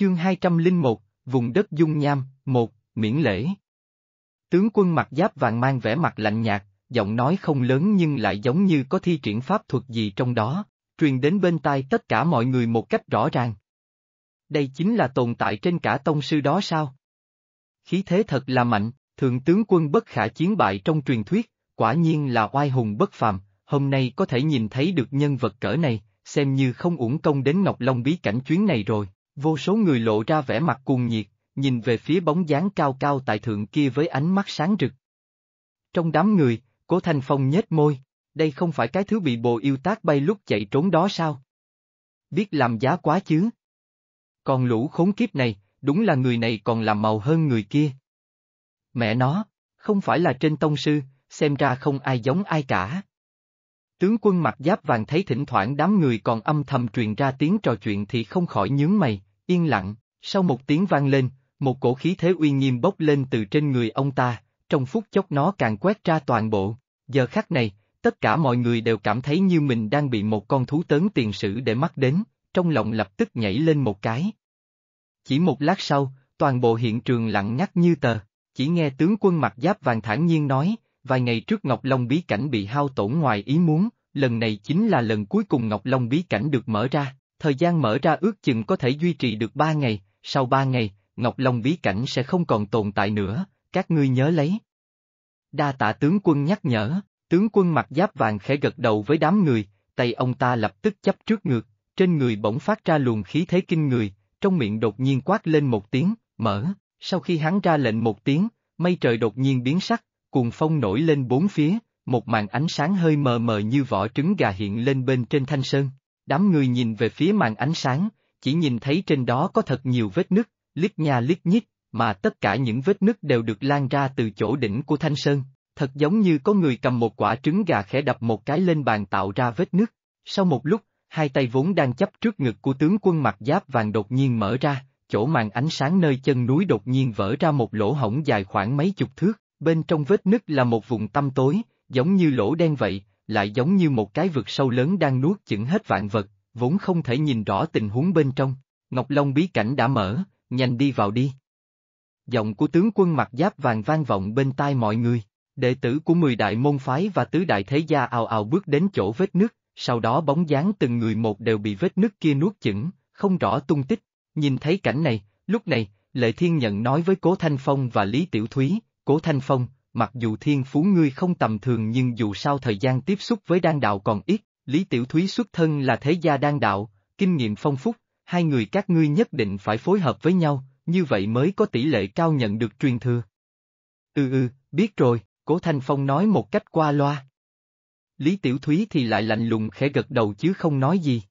Chương 201, vùng đất dung nham, một miễn lễ. Tướng quân mặc giáp vàng mang vẻ mặt lạnh nhạt, giọng nói không lớn nhưng lại giống như có thi triển pháp thuật gì trong đó, truyền đến bên tai tất cả mọi người một cách rõ ràng. Đây chính là tồn tại trên cả tông sư đó sao? Khí thế thật là mạnh, thượng tướng quân bất khả chiến bại trong truyền thuyết, quả nhiên là oai hùng bất phàm, hôm nay có thể nhìn thấy được nhân vật cỡ này, xem như không uổng công đến Ngọc Long bí cảnh chuyến này rồi. Vô số người lộ ra vẻ mặt cuồng nhiệt, nhìn về phía bóng dáng cao cao tại thượng kia với ánh mắt sáng rực. Trong đám người, Cố Thanh Phong nhếch môi, đây không phải cái thứ bị bồ yêu tác bay lúc chạy trốn đó sao? Biết làm giá quá chứ? Còn lũ khốn kiếp này, đúng là người này còn làm màu hơn người kia. Mẹ nó, không phải là trên tông sư, xem ra không ai giống ai cả. Tướng quân mặc giáp vàng thấy thỉnh thoảng đám người còn âm thầm truyền ra tiếng trò chuyện thì không khỏi nhướng mày. Yên lặng, sau một tiếng vang lên, một cổ khí thế uy nghiêm bốc lên từ trên người ông ta, trong phút chốc nó càng quét ra toàn bộ. Giờ khắc này, tất cả mọi người đều cảm thấy như mình đang bị một con thú tớn tiền sử để mắt đến, trong lòng lập tức nhảy lên một cái. Chỉ một lát sau, toàn bộ hiện trường lặng ngắt như tờ, chỉ nghe tướng quân mặt giáp vàng thản nhiên nói, vài ngày trước Ngọc Long bí cảnh bị hao tổn ngoài ý muốn, lần này chính là lần cuối cùng Ngọc Long bí cảnh được mở ra, thời gian mở ra ước chừng có thể duy trì được ba ngày, sau ba ngày, Ngọc Long bí cảnh sẽ không còn tồn tại nữa, các ngươi nhớ lấy. Đa tạ tướng quân nhắc nhở, tướng quân mặc giáp vàng khẽ gật đầu với đám người, tay ông ta lập tức chấp trước ngược, trên người bỗng phát ra luồng khí thế kinh người, trong miệng đột nhiên quát lên một tiếng, mở, sau khi hắn ra lệnh một tiếng, mây trời đột nhiên biến sắc, cuồng phong nổi lên bốn phía, một màn ánh sáng hơi mờ mờ như vỏ trứng gà hiện lên bên trên thanh sơn. Đám người nhìn về phía màn ánh sáng, chỉ nhìn thấy trên đó có thật nhiều vết nứt, lít nha lít nhít, mà tất cả những vết nứt đều được lan ra từ chỗ đỉnh của Thanh Sơn, thật giống như có người cầm một quả trứng gà khẽ đập một cái lên bàn tạo ra vết nứt. Sau một lúc, hai tay vốn đang chấp trước ngực của tướng quân mặc giáp vàng đột nhiên mở ra, chỗ màn ánh sáng nơi chân núi đột nhiên vỡ ra một lỗ hổng dài khoảng mấy chục thước, bên trong vết nứt là một vùng tăm tối, giống như lỗ đen vậy, lại giống như một cái vực sâu lớn đang nuốt chửng hết vạn vật, vốn không thể nhìn rõ tình huống bên trong. Ngọc Long bí cảnh đã mở, nhanh đi vào đi. Giọng của tướng quân mặc giáp vàng vang vọng bên tai mọi người, đệ tử của mười đại môn phái và tứ đại thế gia ào ào bước đến chỗ vết nứt, sau đó bóng dáng từng người một đều bị vết nứt kia nuốt chửng, không rõ tung tích. Nhìn thấy cảnh này, lúc này, Lệ Thiên Nhận nói với Cố Thanh Phong và Lý Tiểu Thúy, Cố Thanh Phong, mặc dù thiên phú ngươi không tầm thường nhưng dù sao thời gian tiếp xúc với đan đạo còn ít, Lý Tiểu Thúy xuất thân là thế gia đan đạo, kinh nghiệm phong phú, hai người các ngươi nhất định phải phối hợp với nhau, như vậy mới có tỷ lệ cao nhận được truyền thừa. Ừ ừ, biết rồi, Cố Thanh Phong nói một cách qua loa. Lý Tiểu Thúy thì lại lạnh lùng khẽ gật đầu chứ không nói gì.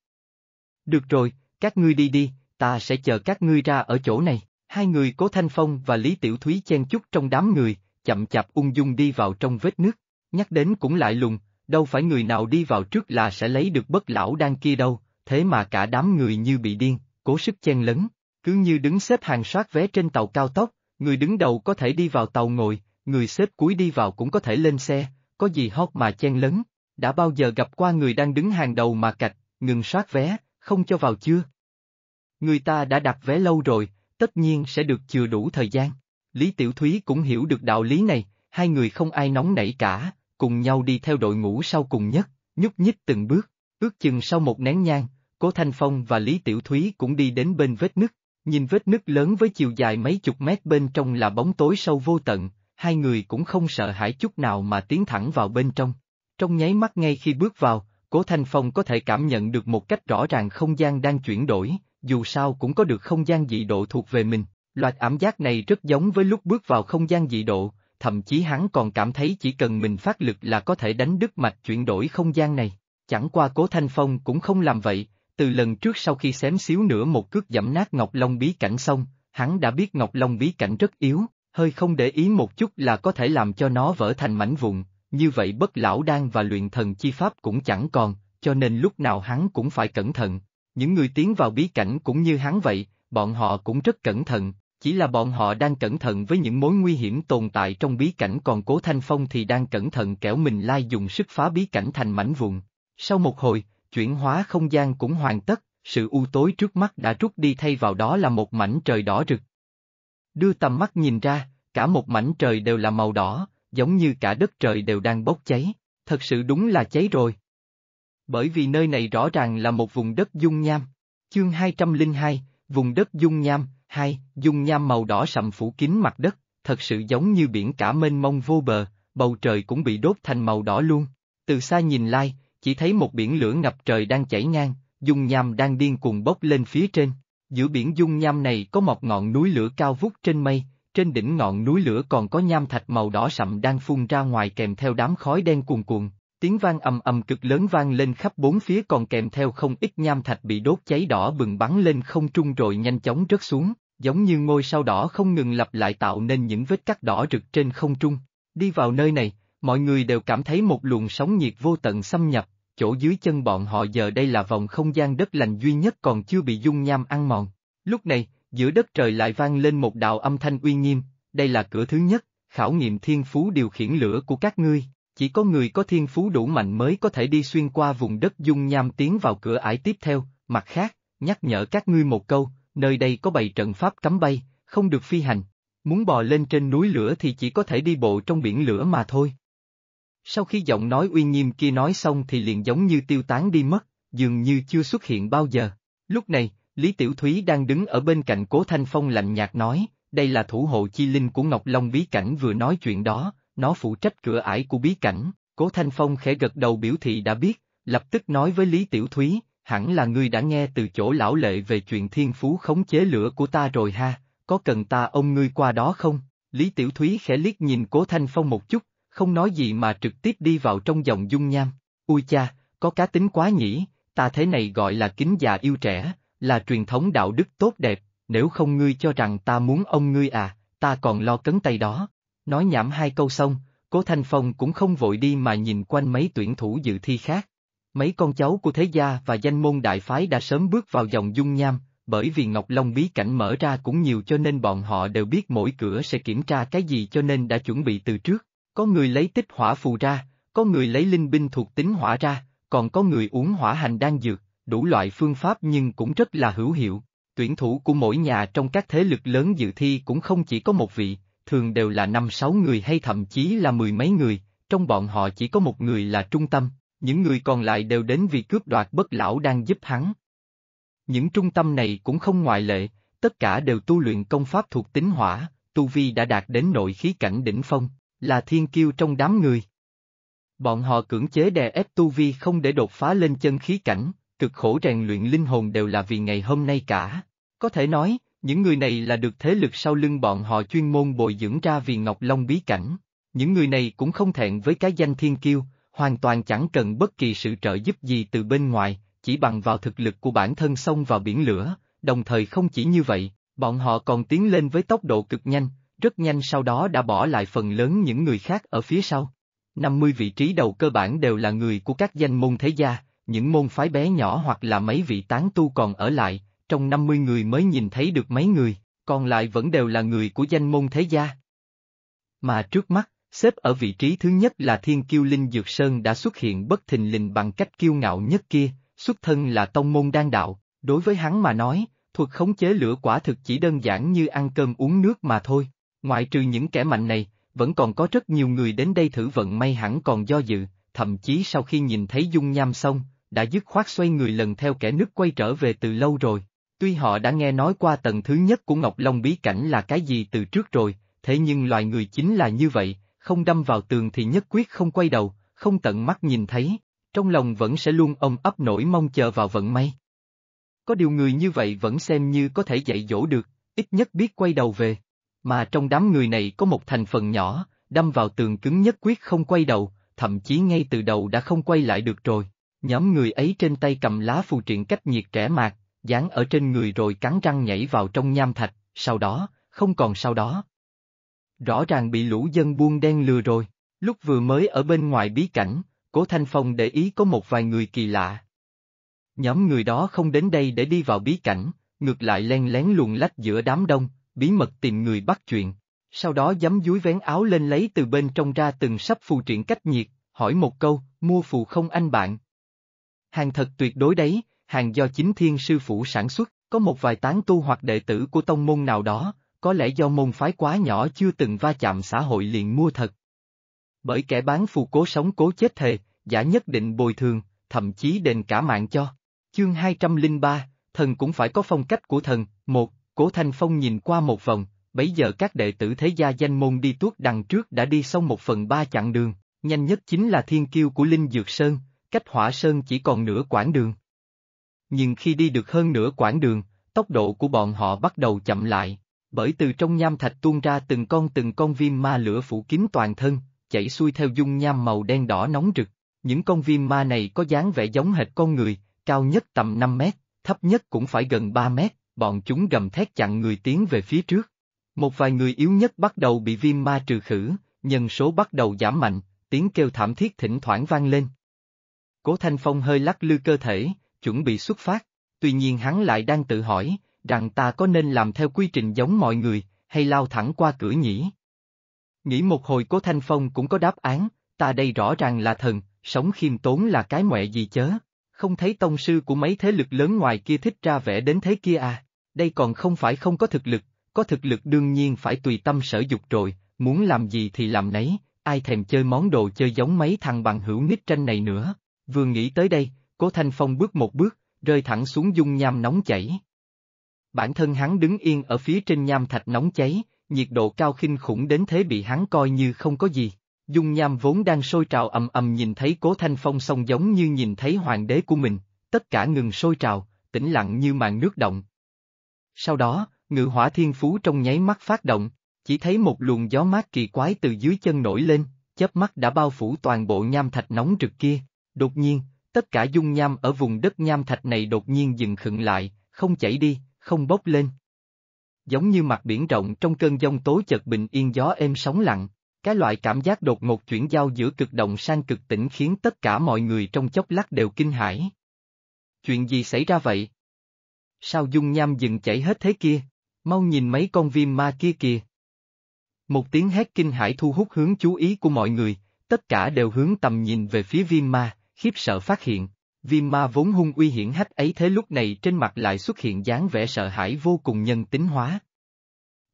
Được rồi, các ngươi đi đi, ta sẽ chờ các ngươi ra ở chỗ này. Hai người Cố Thanh Phong và Lý Tiểu Thúy chen chút trong đám người, chậm chạp ung dung đi vào trong vết nước, nhắc đến cũng lại lùng, đâu phải người nào đi vào trước là sẽ lấy được bất lão đan kia đâu, thế mà cả đám người như bị điên, cố sức chen lấn, cứ như đứng xếp hàng soát vé trên tàu cao tốc, người đứng đầu có thể đi vào tàu ngồi, người xếp cuối đi vào cũng có thể lên xe, có gì hót mà chen lấn, đã bao giờ gặp qua người đang đứng hàng đầu mà cạch, ngừng soát vé, không cho vào chưa? Người ta đã đặt vé lâu rồi, tất nhiên sẽ được chừa đủ thời gian. Lý Tiểu Thúy cũng hiểu được đạo lý này, hai người không ai nóng nảy cả, cùng nhau đi theo đội ngũ sau cùng nhất, nhúc nhích từng bước, ước chừng sau một nén nhang, Cố Thanh Phong và Lý Tiểu Thúy cũng đi đến bên vết nứt, nhìn vết nứt lớn với chiều dài mấy chục mét bên trong là bóng tối sâu vô tận, hai người cũng không sợ hãi chút nào mà tiến thẳng vào bên trong. Trong nháy mắt ngay khi bước vào, Cố Thanh Phong có thể cảm nhận được một cách rõ ràng không gian đang chuyển đổi, dù sao cũng có được không gian dị độ thuộc về mình, Loạt ảm giác này rất giống với lúc bước vào không gian dị độ, thậm chí hắn còn cảm thấy chỉ cần mình phát lực là có thể đánh đứt mạch chuyển đổi không gian này. Chẳng qua Cố Thanh Phong cũng không làm vậy, từ lần trước sau khi xém xíu nữa một cước giẫm nát Ngọc Long bí cảnh xong, hắn đã biết Ngọc Long bí cảnh rất yếu, hơi không để ý một chút là có thể làm cho nó vỡ thành mảnh vụn, như vậy bất lão đan và luyện thần chi pháp cũng chẳng còn, cho nên lúc nào hắn cũng phải cẩn thận. Những người tiến vào bí cảnh cũng như hắn vậy, bọn họ cũng rất cẩn thận, chỉ là bọn họ đang cẩn thận với những mối nguy hiểm tồn tại trong bí cảnh còn Cố Thanh Phong thì đang cẩn thận kẻo mình lai dùng sức phá bí cảnh thành mảnh vụn. Sau một hồi, chuyển hóa không gian cũng hoàn tất, sự u tối trước mắt đã rút đi thay vào đó là một mảnh trời đỏ rực. Đưa tầm mắt nhìn ra, cả một mảnh trời đều là màu đỏ, giống như cả đất trời đều đang bốc cháy, thật sự đúng là cháy rồi. Bởi vì nơi này rõ ràng là một vùng đất dung nham. Chương hai trăm linh hai vùng đất dung nham, Hai, dung nham màu đỏ sậm phủ kín mặt đất, thật sự giống như biển cả mênh mông vô bờ, bầu trời cũng bị đốt thành màu đỏ luôn. Từ xa nhìn lai, chỉ thấy một biển lửa ngập trời đang chảy ngang, dung nham đang điên cuồng bốc lên phía trên. Giữa biển dung nham này có một ngọn núi lửa cao vút trên mây, trên đỉnh ngọn núi lửa còn có nham thạch màu đỏ sậm đang phun ra ngoài kèm theo đám khói đen cuồn cuộn. Tiếng vang ầm ầm cực lớn vang lên khắp bốn phía còn kèm theo không ít nham thạch bị đốt cháy đỏ bừng bắn lên không trung rồi nhanh chóng rớt xuống giống như ngôi sao đỏ không ngừng lặp lại tạo nên những vết cắt đỏ rực trên không trung. Đi vào nơi này, mọi người đều cảm thấy một luồng sóng nhiệt vô tận xâm nhập, chỗ dưới chân bọn họ giờ đây là vòng không gian đất lành duy nhất còn chưa bị dung nham ăn mòn. Lúc này, giữa đất trời lại vang lên một đạo âm thanh uy nghiêm, đây là cửa thứ nhất, khảo nghiệm thiên phú điều khiển lửa của các ngươi, chỉ có người có thiên phú đủ mạnh mới có thể đi xuyên qua vùng đất dung nham tiến vào cửa ải tiếp theo, mặt khác, nhắc nhở các ngươi một câu, nơi đây có bầy trận pháp cấm bay, không được phi hành. Muốn bò lên trên núi lửa thì chỉ có thể đi bộ trong biển lửa mà thôi. Sau khi giọng nói uy nghiêm kia nói xong thì liền giống như tiêu tán đi mất, dường như chưa xuất hiện bao giờ. Lúc này, Lý Tiểu Thúy đang đứng ở bên cạnh Cố Thanh Phong lạnh nhạt nói, đây là thủ hộ chi linh của Ngọc Long Bí Cảnh vừa nói chuyện đó, nó phụ trách cửa ải của Bí Cảnh. Cố Thanh Phong khẽ gật đầu biểu thị đã biết, lập tức nói với Lý Tiểu Thúy, hẳn là ngươi đã nghe từ chỗ lão lệ về chuyện thiên phú khống chế lửa của ta rồi ha, có cần ta ông ngươi qua đó không? Lý Tiểu Thúy khẽ liếc nhìn Cố Thanh Phong một chút, không nói gì mà trực tiếp đi vào trong dòng dung nham. Ui cha, có cá tính quá nhỉ, ta thế này gọi là kính già yêu trẻ, là truyền thống đạo đức tốt đẹp, nếu không ngươi cho rằng ta muốn ông ngươi à, ta còn lo cấn tay đó. Nói nhảm hai câu xong, Cố Thanh Phong cũng không vội đi mà nhìn quanh mấy tuyển thủ dự thi khác. Mấy con cháu của thế gia và danh môn đại phái đã sớm bước vào dòng dung nham, bởi vì Ngọc Long bí cảnh mở ra cũng nhiều cho nên bọn họ đều biết mỗi cửa sẽ kiểm tra cái gì cho nên đã chuẩn bị từ trước. Có người lấy tích hỏa phù ra, có người lấy linh binh thuộc tính hỏa ra, còn có người uống hỏa hành đan dược, đủ loại phương pháp nhưng cũng rất là hữu hiệu. Tuyển thủ của mỗi nhà trong các thế lực lớn dự thi cũng không chỉ có một vị, thường đều là năm sáu người hay thậm chí là mười mấy người, trong bọn họ chỉ có một người là trung tâm, những người còn lại đều đến vì cướp đoạt bất lão đang giúp hắn. Những trung tâm này cũng không ngoại lệ, tất cả đều tu luyện công pháp thuộc tính hỏa, tu vi đã đạt đến nội khí cảnh đỉnh phong, là thiên kiêu trong đám người. Bọn họ cưỡng chế đè ép tu vi không để đột phá lên chân khí cảnh, cực khổ rèn luyện linh hồn đều là vì ngày hôm nay cả. Có thể nói, những người này là được thế lực sau lưng bọn họ chuyên môn bồi dưỡng ra vì Ngọc Long bí cảnh. Những người này cũng không thẹn với cái danh thiên kiêu, hoàn toàn chẳng cần bất kỳ sự trợ giúp gì từ bên ngoài, chỉ bằng vào thực lực của bản thân xông vào biển lửa, đồng thời không chỉ như vậy, bọn họ còn tiến lên với tốc độ cực nhanh, rất nhanh sau đó đã bỏ lại phần lớn những người khác ở phía sau. 50 vị trí đầu cơ bản đều là người của các danh môn thế gia, những môn phái bé nhỏ hoặc là mấy vị tán tu còn ở lại, trong 50 người mới nhìn thấy được mấy người, còn lại vẫn đều là người của danh môn thế gia. Mà trước mắt, Xếp ở vị trí thứ nhất là Thiên Kiêu Linh Dược Sơn đã xuất hiện bất thình lình bằng cách kiêu ngạo nhất kia, xuất thân là tông môn đan đạo, đối với hắn mà nói, thuật khống chế lửa quả thực chỉ đơn giản như ăn cơm uống nước mà thôi. Ngoại trừ những kẻ mạnh này, vẫn còn có rất nhiều người đến đây thử vận may hẳn còn do dự, thậm chí sau khi nhìn thấy dung nham xong, đã dứt khoát xoay người lần theo kẻ nước quay trở về từ lâu rồi. Tuy họ đã nghe nói qua tầng thứ nhất của Ngọc Long bí cảnh là cái gì từ trước rồi, thế nhưng loài người chính là như vậy, không đâm vào tường thì nhất quyết không quay đầu, không tận mắt nhìn thấy, trong lòng vẫn sẽ luôn ông ấp nổi mong chờ vào vận may. Có điều người như vậy vẫn xem như có thể dạy dỗ được, ít nhất biết quay đầu về. Mà trong đám người này có một thành phần nhỏ, đâm vào tường cứng nhất quyết không quay đầu, thậm chí ngay từ đầu đã không quay lại được rồi. Nhóm người ấy trên tay cầm lá phù triện cách nhiệt trẻ mạc, dán ở trên người rồi cắn răng nhảy vào trong nham thạch, sau đó, không còn sau đó. Rõ ràng bị lũ dân buôn đen lừa rồi, lúc vừa mới ở bên ngoài bí cảnh, Cố Thanh Phong để ý có một vài người kỳ lạ. Nhóm người đó không đến đây để đi vào bí cảnh, ngược lại len lén luồn lách giữa đám đông, bí mật tìm người bắt chuyện. Sau đó dám dúi vén áo lên lấy từ bên trong ra từng sắp phù triển cách nhiệt, hỏi một câu, mua phù không anh bạn. Hàng thật tuyệt đối đấy, hàng do chính thiên sư phụ sản xuất, có một vài tán tu hoặc đệ tử của tông môn nào đó, có lẽ do môn phái quá nhỏ chưa từng va chạm xã hội liền mua thật. Bởi kẻ bán phù cố sống cố chết thề, giả nhất định bồi thường, thậm chí đền cả mạng cho. Chương 203, thần cũng phải có phong cách của thần, một, cố thanh phong nhìn qua một vòng, bấy giờ các đệ tử thế gia danh môn đi tuốt đằng trước đã đi xong một phần ba chặng đường, nhanh nhất chính là thiên kiêu của Linh Dược Sơn, cách hỏa sơn chỉ còn nửa quãng đường. Nhưng khi đi được hơn nửa quãng đường, tốc độ của bọn họ bắt đầu chậm lại, bởi từ trong nham thạch tuôn ra từng con từng con viêm ma lửa phủ kín toàn thân, chảy xuôi theo dung nham màu đen đỏ nóng rực. Những con viêm ma này có dáng vẻ giống hệt con người, cao nhất tầm 5 mét, thấp nhất cũng phải gần 3 mét, bọn chúng gầm thét chặn người tiến về phía trước. Một vài người yếu nhất bắt đầu bị viêm ma trừ khử, nhân số bắt đầu giảm mạnh, tiếng kêu thảm thiết thỉnh thoảng vang lên. Cố Thanh Phong hơi lắc lư cơ thể, chuẩn bị xuất phát, tuy nhiên hắn lại đang tự hỏi, rằng ta có nên làm theo quy trình giống mọi người, hay lao thẳng qua cửa nhỉ? Nghĩ một hồi cố Thanh Phong cũng có đáp án, ta đây rõ ràng là thần, sống khiêm tốn là cái mẹ gì chớ, không thấy tông sư của mấy thế lực lớn ngoài kia thích ra vẻ đến thế kia à, đây còn không phải không có thực lực, có thực lực đương nhiên phải tùy tâm sở dục rồi, muốn làm gì thì làm nấy, ai thèm chơi món đồ chơi giống mấy thằng bằng hữu nít tranh này nữa, vừa nghĩ tới đây, cố Thanh Phong bước một bước, rơi thẳng xuống dung nham nóng chảy. Bản thân hắn đứng yên ở phía trên nham thạch nóng cháy, nhiệt độ cao khinh khủng đến thế bị hắn coi như không có gì. Dung nham vốn đang sôi trào ầm ầm nhìn thấy cố thanh phong song giống như nhìn thấy hoàng đế của mình, tất cả ngừng sôi trào, tĩnh lặng như màn nước động. Sau đó, ngự hỏa thiên phú trong nháy mắt phát động, chỉ thấy một luồng gió mát kỳ quái từ dưới chân nổi lên, chớp mắt đã bao phủ toàn bộ nham thạch nóng rực kia. Đột nhiên, tất cả dung nham ở vùng đất nham thạch này đột nhiên dừng khựng lại, không chảy đi, không bốc lên. Giống như mặt biển rộng trong cơn giông tố chợt bình yên gió êm sóng lặng, cái loại cảm giác đột ngột chuyển giao giữa cực động sang cực tỉnh khiến tất cả mọi người trong chốc lát đều kinh hãi. Chuyện gì xảy ra vậy? Sao dung nham dừng chảy hết thế kia? Mau nhìn mấy con viêm ma kia kìa. Một tiếng hét kinh hãi thu hút hướng chú ý của mọi người, tất cả đều hướng tầm nhìn về phía viêm ma, khiếp sợ phát hiện, Viêm ma vốn hung uy hiển hách ấy thế lúc này trên mặt lại xuất hiện dáng vẻ sợ hãi vô cùng nhân tính hóa.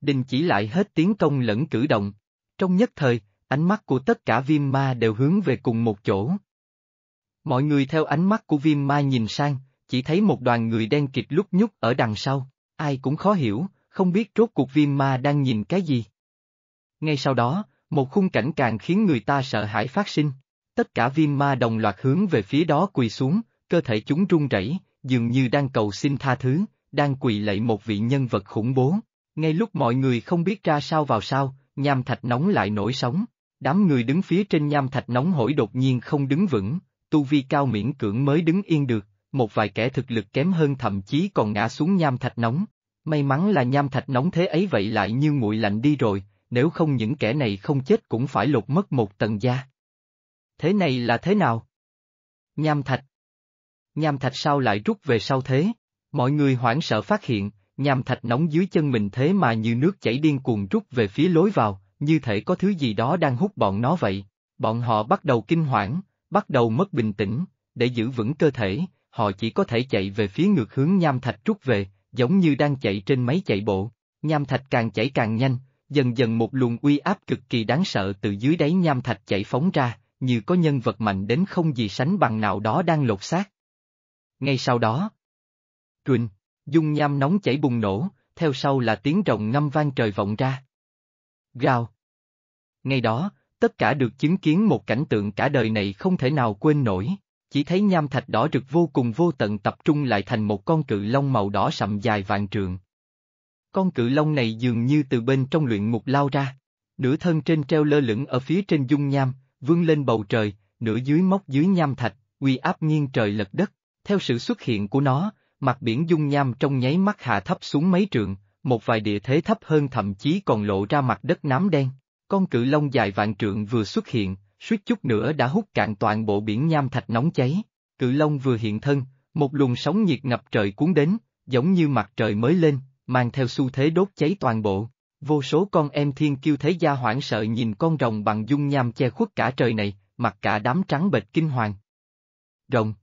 Đình chỉ lại hết tiếng công lẫn cử động. Trong nhất thời, ánh mắt của tất cả viêm ma đều hướng về cùng một chỗ. Mọi người theo ánh mắt của viêm ma nhìn sang, chỉ thấy một đoàn người đen kịt lúc nhúc ở đằng sau, ai cũng khó hiểu, không biết rốt cuộc viêm ma đang nhìn cái gì. Ngay sau đó, một khung cảnh càng khiến người ta sợ hãi phát sinh. Tất cả viêm ma đồng loạt hướng về phía đó quỳ xuống, cơ thể chúng run rẩy, dường như đang cầu xin tha thứ, đang quỳ lạy một vị nhân vật khủng bố. Ngay lúc mọi người không biết ra sao vào sao, nham thạch nóng lại nổi sóng. Đám người đứng phía trên nham thạch nóng hổi đột nhiên không đứng vững, tu vi cao miễn cưỡng mới đứng yên được, một vài kẻ thực lực kém hơn thậm chí còn ngã xuống nham thạch nóng. May mắn là nham thạch nóng thế ấy vậy lại như nguội lạnh đi rồi, nếu không những kẻ này không chết cũng phải lột mất một tầng da thế này là thế nào? Nham thạch. Nham thạch sao lại rút về sau thế? Mọi người hoảng sợ phát hiện, nham thạch nóng dưới chân mình thế mà như nước chảy điên cuồng rút về phía lối vào, như thể có thứ gì đó đang hút bọn nó vậy. Bọn họ bắt đầu kinh hoảng, bắt đầu mất bình tĩnh, để giữ vững cơ thể, họ chỉ có thể chạy về phía ngược hướng nham thạch rút về, giống như đang chạy trên máy chạy bộ. Nham thạch càng chảy càng nhanh, dần dần một luồng uy áp cực kỳ đáng sợ từ dưới đáy nham thạch chảy phóng ra, như có nhân vật mạnh đến không gì sánh bằng nào đó đang lột xác. Ngay sau đó, Trùnh, dung nham nóng chảy bùng nổ, theo sau là tiếng rồng ngâm vang trời vọng ra. Gào. Ngay đó, tất cả được chứng kiến một cảnh tượng cả đời này không thể nào quên nổi, chỉ thấy nham thạch đỏ rực vô cùng vô tận tập trung lại thành một con cự long màu đỏ sậm dài vạn trường. Con cự long này dường như từ bên trong luyện ngục lao ra, nửa thân trên treo lơ lửng ở phía trên dung nham, vươn lên bầu trời, nửa dưới móc dưới nham thạch, uy áp nghiêng trời lật đất. Theo sự xuất hiện của nó, mặt biển dung nham trong nháy mắt hạ thấp xuống mấy trượng, một vài địa thế thấp hơn thậm chí còn lộ ra mặt đất nám đen. Con cự long dài vạn trượng vừa xuất hiện, suýt chút nữa đã hút cạn toàn bộ biển nham thạch nóng cháy. Cự long vừa hiện thân, một luồng sóng nhiệt ngập trời cuốn đến, giống như mặt trời mới lên, mang theo xu thế đốt cháy toàn bộ. Vô số con em thiên kiêu thế gia hoảng sợ nhìn con rồng bằng dung nham che khuất cả trời này, mặt cả đám trắng bệch kinh hoàng. Rồng.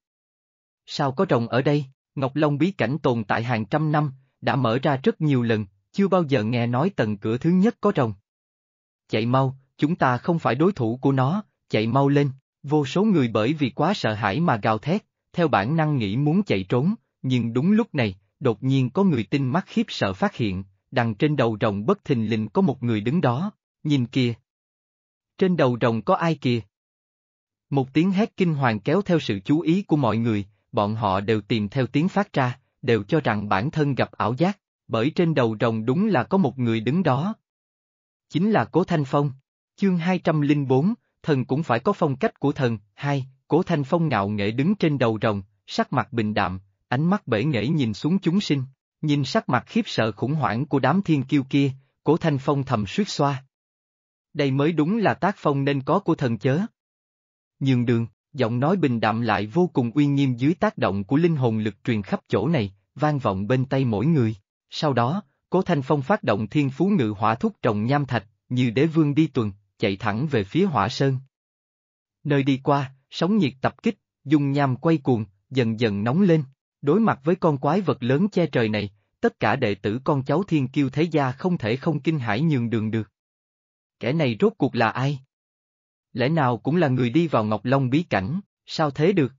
Sao có rồng ở đây? Ngọc Long bí cảnh tồn tại hàng trăm năm, đã mở ra rất nhiều lần, chưa bao giờ nghe nói tầng cửa thứ nhất có rồng. Chạy mau, chúng ta không phải đối thủ của nó, chạy mau lên, vô số người bởi vì quá sợ hãi mà gào thét, theo bản năng nghĩ muốn chạy trốn, nhưng đúng lúc này, đột nhiên có người tin mắt khiếp sợ phát hiện, đằng trên đầu rồng bất thình lình có một người đứng đó, nhìn kìa. Trên đầu rồng có ai kìa? Một tiếng hét kinh hoàng kéo theo sự chú ý của mọi người, bọn họ đều tìm theo tiếng phát ra, đều cho rằng bản thân gặp ảo giác, bởi trên đầu rồng đúng là có một người đứng đó. Chính là Cố Thanh Phong. Chương 204, thần cũng phải có phong cách của thần, hai, Cố Thanh Phong ngạo nghệ đứng trên đầu rồng, sắc mặt bình đạm, ánh mắt bể nghệ nhìn xuống chúng sinh, Nhìn sắc mặt khiếp sợ khủng hoảng của đám thiên kiêu kia, Cố Thanh Phong thầm suýt xoa. Đây mới đúng là tác phong nên có của thần chớ. Nhường đường, giọng nói bình đạm lại vô cùng uy nghiêm dưới tác động của linh hồn lực truyền khắp chỗ này, vang vọng bên tay mỗi người. Sau đó, Cố Thanh Phong phát động thiên phú ngự hỏa thúc trồng nham thạch, như đế vương đi tuần, chạy thẳng về phía hỏa sơn. Nơi đi qua, sóng nhiệt tập kích, dung nham quay cuồng, dần dần nóng lên. Đối mặt với con quái vật lớn che trời này, tất cả đệ tử con cháu thiên kiêu thế gia không thể không kinh hãi nhường đường được. Kẻ này rốt cuộc là ai? Lẽ nào cũng là người đi vào Ngọc Long bí cảnh, sao thế được?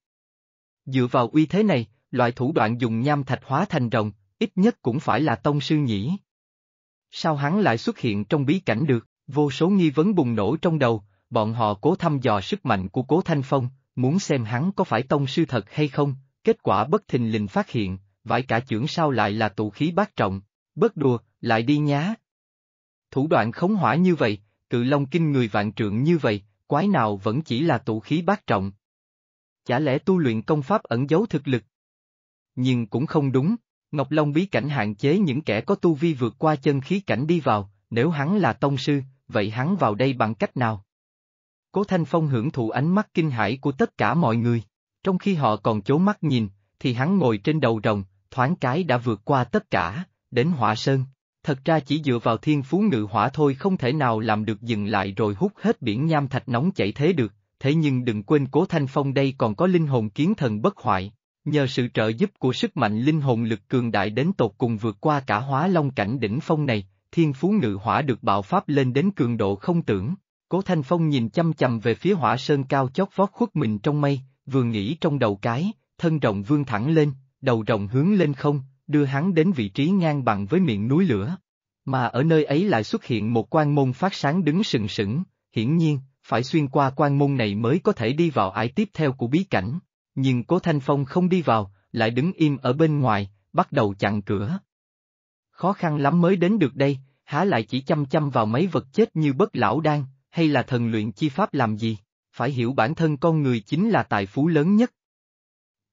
Dựa vào uy thế này, loại thủ đoạn dùng nham thạch hóa thành rồng, ít nhất cũng phải là tông sư nhỉ. Sao hắn lại xuất hiện trong bí cảnh được, vô số nghi vấn bùng nổ trong đầu, bọn họ cố thăm dò sức mạnh của cố Thanh Phong, muốn xem hắn có phải tông sư thật hay không, Kết quả bất thình lình phát hiện, vải cả trưởng sao lại là tụ khí bát trọng, bớt đùa, lại đi nhá. Thủ đoạn khống hỏa như vậy, cự long kinh người vạn trượng như vậy, quái nào vẫn chỉ là tụ khí bát trọng. Chả lẽ tu luyện công pháp ẩn giấu thực lực? Nhưng cũng không đúng, Ngọc Long bí cảnh hạn chế những kẻ có tu vi vượt qua chân khí cảnh đi vào, nếu hắn là tông sư, vậy hắn vào đây bằng cách nào? Cố Thanh Phong hưởng thụ ánh mắt kinh hãi của tất cả mọi người. Trong khi họ còn chố mắt nhìn, thì hắn ngồi trên đầu rồng, thoáng cái đã vượt qua tất cả, đến hỏa sơn. Thật ra chỉ dựa vào thiên phú ngự hỏa thôi không thể nào làm được dừng lại rồi hút hết biển nham thạch nóng chảy thế được, thế nhưng đừng quên cố thanh phong đây còn có linh hồn kiến thần bất hoại, nhờ sự trợ giúp của sức mạnh linh hồn lực cường đại đến tột cùng vượt qua cả hóa long cảnh đỉnh phong này, thiên phú ngự hỏa được bạo pháp lên đến cường độ không tưởng. Cố Thanh Phong nhìn chăm chầm về phía hỏa sơn cao chót vót khuất mình trong mây, vừa nghĩ trong đầu cái, thân rồng vươn thẳng lên, đầu rồng hướng lên không, đưa hắn đến vị trí ngang bằng với miệng núi lửa. Mà ở nơi ấy lại xuất hiện một quan môn phát sáng đứng sừng sững, hiển nhiên, phải xuyên qua quan môn này mới có thể đi vào ai tiếp theo của bí cảnh. Nhưng Cố Thanh Phong không đi vào, lại đứng im ở bên ngoài, bắt đầu chặn cửa. Khó khăn lắm mới đến được đây, há lại chỉ chăm chăm vào mấy vật chết như bất lão đan, hay là thần luyện chi pháp làm gì? phải hiểu bản thân con người chính là tài phú lớn nhất.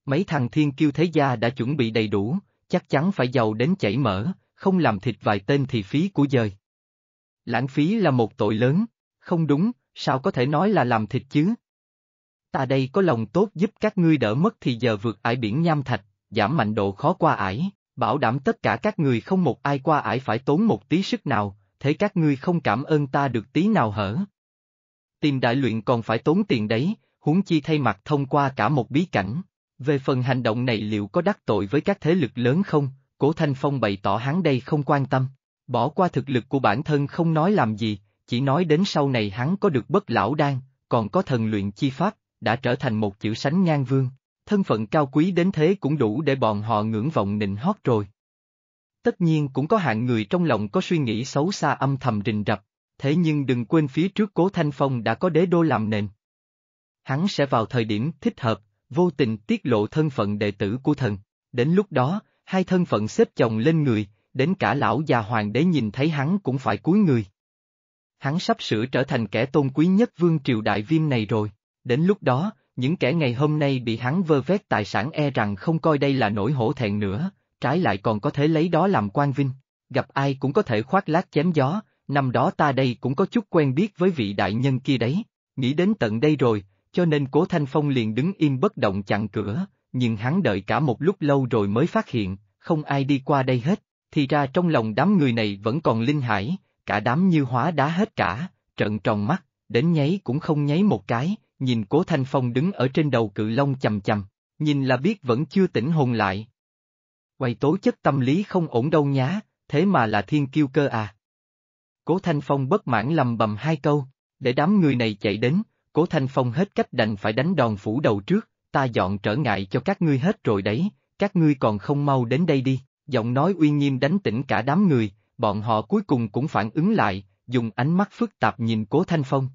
Mấy thằng thiên kiêu thế gia đã chuẩn bị đầy đủ, chắc chắn phải giàu đến chảy mỡ, không làm thịt vài tên thì phí của dời. Lãng phí là một tội lớn, không đúng, sao có thể nói là làm thịt chứ? Ta đây có lòng tốt giúp các ngươi đỡ mất thì giờ vượt ải biển nham thạch, giảm mạnh độ khó qua ải, bảo đảm tất cả các người không một ai qua ải phải tốn một tí sức nào, thế các ngươi không cảm ơn ta được tí nào hở. Tìm đại luyện còn phải tốn tiền đấy, huống chi thay mặt thông qua cả một bí cảnh. Về phần hành động này liệu có đắc tội với các thế lực lớn không, Cố Thanh Phong bày tỏ hắn đây không quan tâm. Bỏ qua thực lực của bản thân không nói làm gì, chỉ nói đến sau này hắn có được bất lão đan, còn có thần luyện chi pháp, đã trở thành một chữ sánh ngang vương. Thân phận cao quý đến thế cũng đủ để bọn họ ngưỡng vọng nịnh hót rồi. Tất nhiên cũng có hạng người trong lòng có suy nghĩ xấu xa âm thầm rình rập, thế nhưng đừng quên phía trước Cố Thanh Phong đã có đế đô làm nền. Hắn sẽ vào thời điểm thích hợp, vô tình tiết lộ thân phận đệ tử của thần, đến lúc đó, hai thân phận xếp chồng lên người, đến cả lão già hoàng đế nhìn thấy hắn cũng phải cúi người. Hắn sắp sửa trở thành kẻ tôn quý nhất vương triều đại viêm này rồi, đến lúc đó, những kẻ ngày hôm nay bị hắn vơ vét tài sản e rằng không coi đây là nỗi hổ thẹn nữa, trái lại còn có thể lấy đó làm quan vinh, gặp ai cũng có thể khoác lác chém gió, năm đó ta đây cũng có chút quen biết với vị đại nhân kia đấy, nghĩ đến tận đây rồi, cho nên Cố Thanh Phong liền đứng im bất động chặn cửa, nhưng hắn đợi cả một lúc lâu rồi mới phát hiện, không ai đi qua đây hết, thì ra trong lòng đám người này vẫn còn linh hải, cả đám như hóa đá hết cả, trợn tròn mắt, đến nháy cũng không nháy một cái, nhìn Cố Thanh Phong đứng ở trên đầu cự long chầm chầm, nhìn là biết vẫn chưa tỉnh hồn lại. quay tố chất tâm lý không ổn đâu nhá, thế mà là thiên kiêu cơ à. Cố Thanh Phong bất mãn lầm bầm hai câu, để đám người này chạy đến, Cố Thanh Phong hết cách đành phải đánh đòn phủ đầu trước, ta dọn trở ngại cho các ngươi hết rồi đấy, các ngươi còn không mau đến đây đi, giọng nói uy nghiêm đánh tỉnh cả đám người, bọn họ cuối cùng cũng phản ứng lại, dùng ánh mắt phức tạp nhìn Cố Thanh Phong.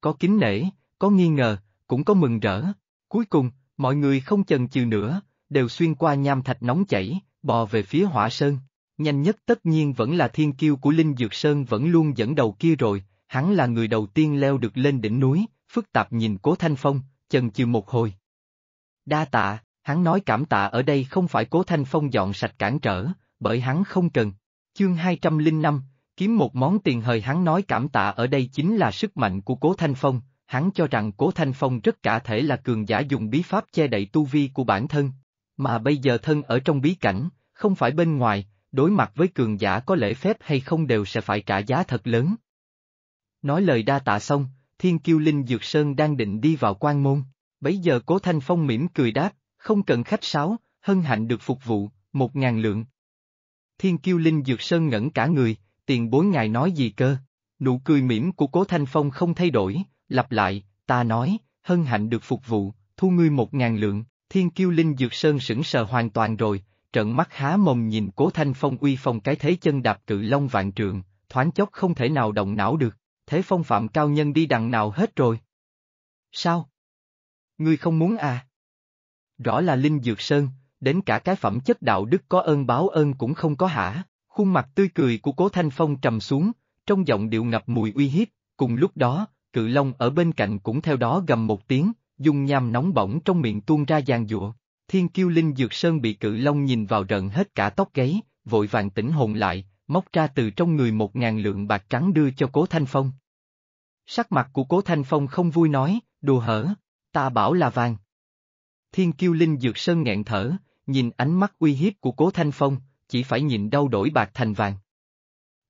Có kính nể, có nghi ngờ, cũng có mừng rỡ, cuối cùng, mọi người không chần chừ nữa, đều xuyên qua nham thạch nóng chảy, bò về phía hỏa sơn. Nhanh nhất tất nhiên vẫn là thiên kiêu của Linh Dược Sơn vẫn luôn dẫn đầu kia rồi, hắn là người đầu tiên leo được lên đỉnh núi, phức tạp nhìn Cố Thanh Phong, chần chừ một hồi. Đa tạ, hắn nói cảm tạ ở đây không phải Cố Thanh Phong dọn sạch cản trở, bởi hắn không cần. Chương 205, kiếm một món tiền hời hắn nói cảm tạ ở đây chính là sức mạnh của Cố Thanh Phong, hắn cho rằng Cố Thanh Phong rất cả thể là cường giả dùng bí pháp che đậy tu vi của bản thân, mà bây giờ thân ở trong bí cảnh, không phải bên ngoài, đối mặt với cường giả có lễ phép hay không đều sẽ phải trả giá thật lớn. Nói lời đa tạ xong, Thiên Kiêu Linh Dược Sơn đang định đi vào quan môn, bấy giờ Cố Thanh Phong mỉm cười đáp, không cần khách sáo, hân hạnh được phục vụ, một ngàn lượng. Thiên Kiêu Linh Dược Sơn ngẩn cả người, tiền bối ngài nói gì cơ, nụ cười mỉm của Cố Thanh Phong không thay đổi, lặp lại, ta nói, hân hạnh được phục vụ, thu ngươi một ngàn lượng, Thiên Kiêu Linh Dược Sơn sững sờ hoàn toàn rồi, trợn mắt há mồm nhìn cố thanh phong uy phong cái thế chân đạp cự long vạn trượng, thoáng chốc không thể nào động não được, thế phong phạm cao nhân đi đằng nào hết rồi. Sao? Ngươi không muốn à? Rõ là Linh Dược Sơn, đến cả cái phẩm chất đạo đức có ơn báo ơn cũng không có hả, khuôn mặt tươi cười của cố thanh phong trầm xuống, trong giọng điệu ngập mùi uy hiếp, cùng lúc đó, cự long ở bên cạnh cũng theo đó gầm một tiếng, dung nham nóng bỏng trong miệng tuôn ra giang giụa. Thiên kiêu linh dược sơn bị cự long nhìn vào rợn hết cả tóc gáy, vội vàng tỉnh hồn lại, móc ra từ trong người một ngàn lượng bạc trắng đưa cho Cố Thanh Phong. Sắc mặt của Cố Thanh Phong không vui nói, đùa hở, ta bảo là vàng. Thiên kiêu linh dược sơn nghẹn thở, nhìn ánh mắt uy hiếp của Cố Thanh Phong, chỉ phải nhìn đau đổi bạc thành vàng.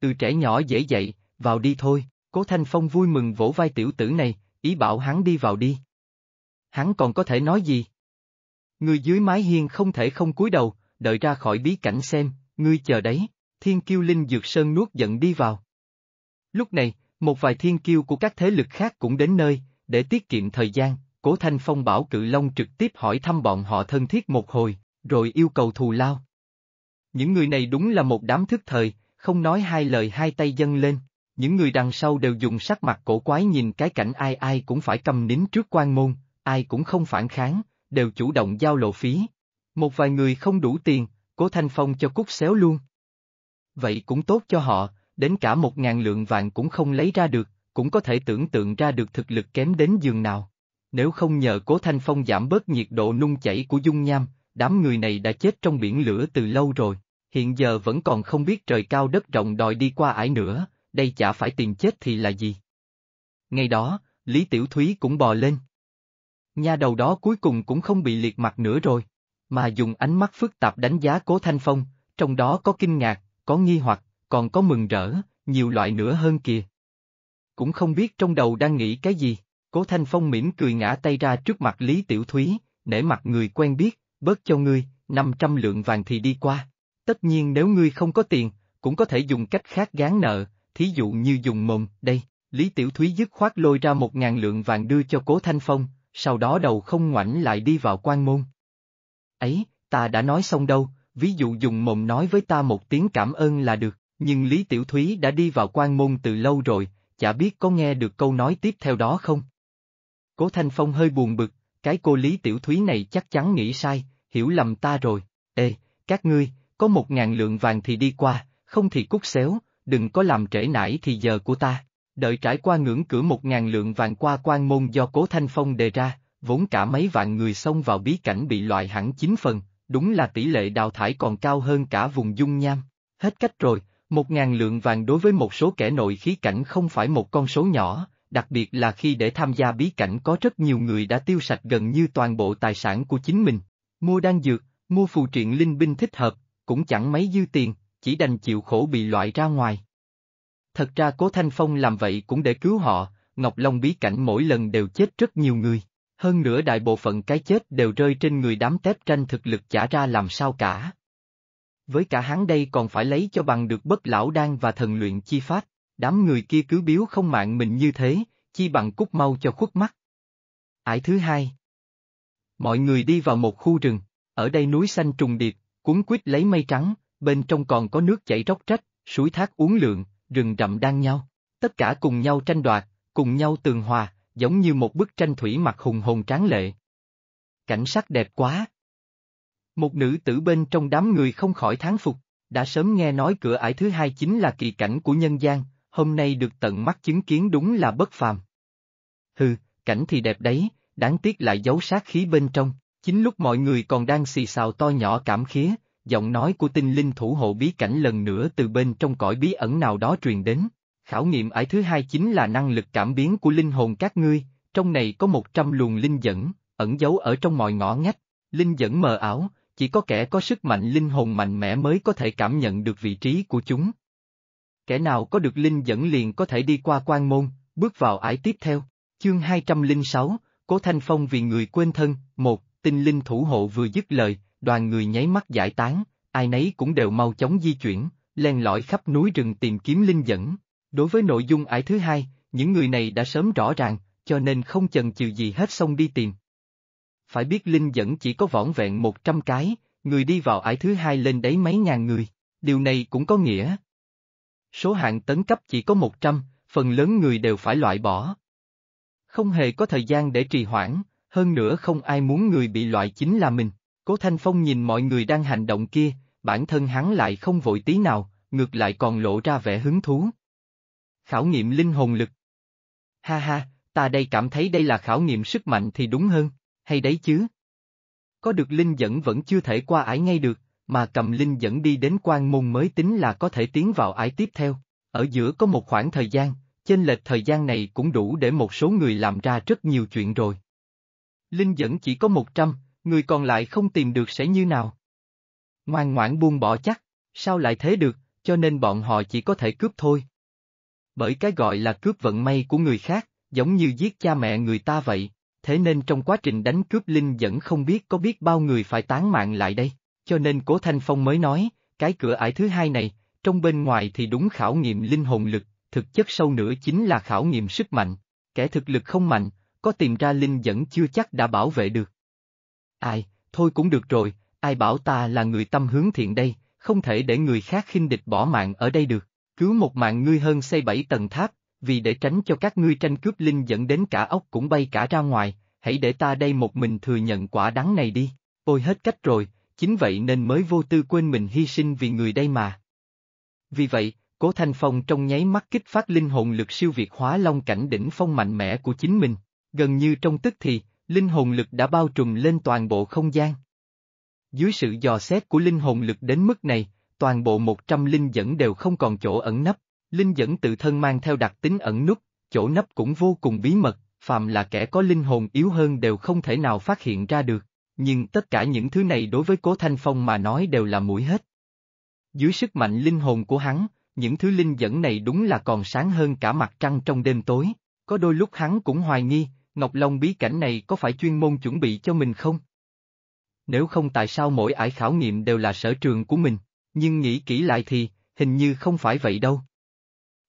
Từ trẻ nhỏ dễ dậy, vào đi thôi, Cố Thanh Phong vui mừng vỗ vai tiểu tử này, ý bảo hắn đi vào đi. Hắn còn có thể nói gì? Người dưới mái hiên không thể không cúi đầu, đợi ra khỏi bí cảnh xem, ngươi chờ đấy, thiên kiêu linh dược sơn nuốt giận đi vào. Lúc này, một vài thiên kiêu của các thế lực khác cũng đến nơi, để tiết kiệm thời gian, cố thanh phong bảo cự long trực tiếp hỏi thăm bọn họ thân thiết một hồi, rồi yêu cầu thù lao. Những người này đúng là một đám thức thời, không nói hai lời hai tay dâng lên, những người đằng sau đều dùng sắc mặt cổ quái nhìn cái cảnh ai ai cũng phải cầm nín trước quan môn, ai cũng không phản kháng, đều chủ động giao lộ phí. Một vài người không đủ tiền, cố Thanh Phong cho cút xéo luôn. Vậy cũng tốt cho họ, đến cả một ngàn lượng vàng cũng không lấy ra được, cũng có thể tưởng tượng ra được thực lực kém đến giường nào. Nếu không nhờ cố Thanh Phong giảm bớt nhiệt độ nung chảy của dung nham, đám người này đã chết trong biển lửa từ lâu rồi, hiện giờ vẫn còn không biết trời cao đất rộng đòi đi qua ải nữa, đây chả phải tiền chết thì là gì. Ngày đó, Lý Tiểu Thúy cũng bò lên nha đầu đó cuối cùng cũng không bị liệt mặt nữa rồi, mà dùng ánh mắt phức tạp đánh giá Cố Thanh Phong, trong đó có kinh ngạc, có nghi hoặc, còn có mừng rỡ, nhiều loại nữa hơn kìa. Cũng không biết trong đầu đang nghĩ cái gì, Cố Thanh Phong mỉm cười ngã tay ra trước mặt Lý Tiểu Thúy, nể mặt người quen biết, bớt cho ngươi, 500 lượng vàng thì đi qua. Tất nhiên nếu ngươi không có tiền, cũng có thể dùng cách khác gán nợ, thí dụ như dùng mồm, đây, Lý Tiểu Thúy dứt khoát lôi ra một ngàn lượng vàng đưa cho Cố Thanh Phong, sau đó đầu không ngoảnh lại đi vào quan môn. Ấy, ta đã nói xong đâu, ví dụ dùng mồm nói với ta một tiếng cảm ơn là được, nhưng Lý Tiểu Thúy đã đi vào quan môn từ lâu rồi, chả biết có nghe được câu nói tiếp theo đó không. Cố Thanh Phong hơi buồn bực, cái cô Lý Tiểu Thúy này chắc chắn nghĩ sai, hiểu lầm ta rồi, ê, các ngươi, có một ngàn lượng vàng thì đi qua, không thì cút xéo, đừng có làm trễ nải thì giờ của ta. Đợi trải qua ngưỡng cửa một ngàn lượng vàng qua quan môn do Cố Thanh Phong đề ra, vốn cả mấy vạn người xông vào bí cảnh bị loại hẳn chín phần, đúng là tỷ lệ đào thải còn cao hơn cả vùng dung nham. Hết cách rồi, một ngàn lượng vàng đối với một số kẻ nội khí cảnh không phải một con số nhỏ, đặc biệt là khi để tham gia bí cảnh có rất nhiều người đã tiêu sạch gần như toàn bộ tài sản của chính mình. Mua đan dược, mua phù triện linh binh thích hợp, cũng chẳng mấy dư tiền, chỉ đành chịu khổ bị loại ra ngoài. Thật ra Cố Thanh Phong làm vậy cũng để cứu họ, Ngọc Long bí cảnh mỗi lần đều chết rất nhiều người. Hơn nữa đại bộ phận cái chết đều rơi trên người đám tép tranh thực lực chả ra làm sao cả. Với cả hắn đây còn phải lấy cho bằng được bất lão đan và thần luyện chi phát. đám người kia cứ biếu không mạng mình như thế, chi bằng cút mau cho khuất mắt. Ải thứ hai Mọi người đi vào một khu rừng, ở đây núi xanh trùng điệp, cuốn quýt lấy mây trắng, bên trong còn có nước chảy róc rách, suối thác uống lượng, rừng rậm đan nhau, tất cả cùng nhau tranh đoạt, cùng nhau tường hòa, giống như một bức tranh thủy mặc hùng hồn tráng lệ. Cảnh sắc đẹp quá. Một nữ tử bên trong đám người không khỏi thán phục, đã sớm nghe nói cửa ải thứ hai chính là kỳ cảnh của nhân gian, hôm nay được tận mắt chứng kiến đúng là bất phàm. Hừ, cảnh thì đẹp đấy, đáng tiếc lại giấu sát khí bên trong, chính lúc mọi người còn đang xì xào to nhỏ cảm khía, giọng nói của tinh linh thủ hộ bí cảnh lần nữa từ bên trong cõi bí ẩn nào đó truyền đến. Khảo nghiệm ải thứ hai chính là năng lực cảm biến của linh hồn các ngươi, trong này có một trăm luồng linh dẫn, ẩn giấu ở trong mọi ngõ ngách, linh dẫn mờ ảo, chỉ có kẻ có sức mạnh linh hồn mạnh mẽ mới có thể cảm nhận được vị trí của chúng. Kẻ nào có được linh dẫn liền có thể đi qua quan môn, bước vào ải tiếp theo, chương 206, Cố Thanh Phong vì người quên thân, một, tinh linh thủ hộ vừa dứt lời, Đoàn người nháy mắt giải tán, ai nấy cũng đều mau chóng di chuyển, len lỏi khắp núi rừng tìm kiếm linh dẫn. Đối với nội dung ải thứ hai, những người này đã sớm rõ ràng, cho nên không chần chừ gì hết xong đi tìm. Phải biết linh dẫn chỉ có vỏn vẹn 100 cái, người đi vào ải thứ hai lên đấy mấy ngàn người, điều này cũng có nghĩa. Số hạng tấn cấp chỉ có 100, phần lớn người đều phải loại bỏ. Không hề có thời gian để trì hoãn, hơn nữa không ai muốn người bị loại chính là mình. Cố Thanh Phong nhìn mọi người đang hành động kia, bản thân hắn lại không vội tí nào, ngược lại còn lộ ra vẻ hứng thú. Khảo nghiệm linh hồn lực. Ha ha, ta đây cảm thấy đây là khảo nghiệm sức mạnh thì đúng hơn, hay đấy chứ? Có được linh dẫn vẫn chưa thể qua ải ngay được, mà cầm linh dẫn đi đến quan môn mới tính là có thể tiến vào ải tiếp theo. Ở giữa có một khoảng thời gian, chênh lệch thời gian này cũng đủ để một số người làm ra rất nhiều chuyện rồi. Linh dẫn chỉ có 100, người còn lại không tìm được sẽ như nào? Ngoan ngoãn buông bỏ chắc, sao lại thế được, cho nên bọn họ chỉ có thể cướp thôi. Bởi cái gọi là cướp vận may của người khác, giống như giết cha mẹ người ta vậy, thế nên trong quá trình đánh cướp Linh vẫn không biết có biết bao người phải tán mạng lại đây, cho nên Cố Thanh Phong mới nói, cái cửa ải thứ hai này, trong bên ngoài thì đúng khảo nghiệm linh hồn lực, thực chất sâu nữa chính là khảo nghiệm sức mạnh, kẻ thực lực không mạnh, có tìm ra Linh vẫn chưa chắc đã bảo vệ được. Ai, thôi cũng được rồi, ai bảo ta là người tâm hướng thiện đây, không thể để người khác khinh địch bỏ mạng ở đây được. Cứu một mạng ngươi hơn xây bảy tầng tháp, vì để tránh cho các ngươi tranh cướp linh dẫn đến cả ốc cũng bay cả ra ngoài, hãy để ta đây một mình thừa nhận quả đắng này đi. Ôi hết cách rồi, chính vậy nên mới vô tư quên mình hy sinh vì người đây mà. Vì vậy, Cố Thanh Phong trong nháy mắt kích phát linh hồn lực siêu việt hóa long cảnh đỉnh phong mạnh mẽ của chính mình, gần như trong tức thì, linh hồn lực đã bao trùm lên toàn bộ không gian. Dưới sự dò xét của linh hồn lực đến mức này, toàn bộ 100 linh dẫn đều không còn chỗ ẩn nấp, linh dẫn tự thân mang theo đặc tính ẩn nút, chỗ nấp cũng vô cùng bí mật, phàm là kẻ có linh hồn yếu hơn đều không thể nào phát hiện ra được, nhưng tất cả những thứ này đối với Cố Thanh Phong mà nói đều là mũi hết. Dưới sức mạnh linh hồn của hắn, những thứ linh dẫn này đúng là còn sáng hơn cả mặt trăng trong đêm tối, có đôi lúc hắn cũng hoài nghi, Ngọc Long bí cảnh này có phải chuyên môn chuẩn bị cho mình không? Nếu không tại sao mỗi ải khảo nghiệm đều là sở trường của mình, nhưng nghĩ kỹ lại thì, hình như không phải vậy đâu.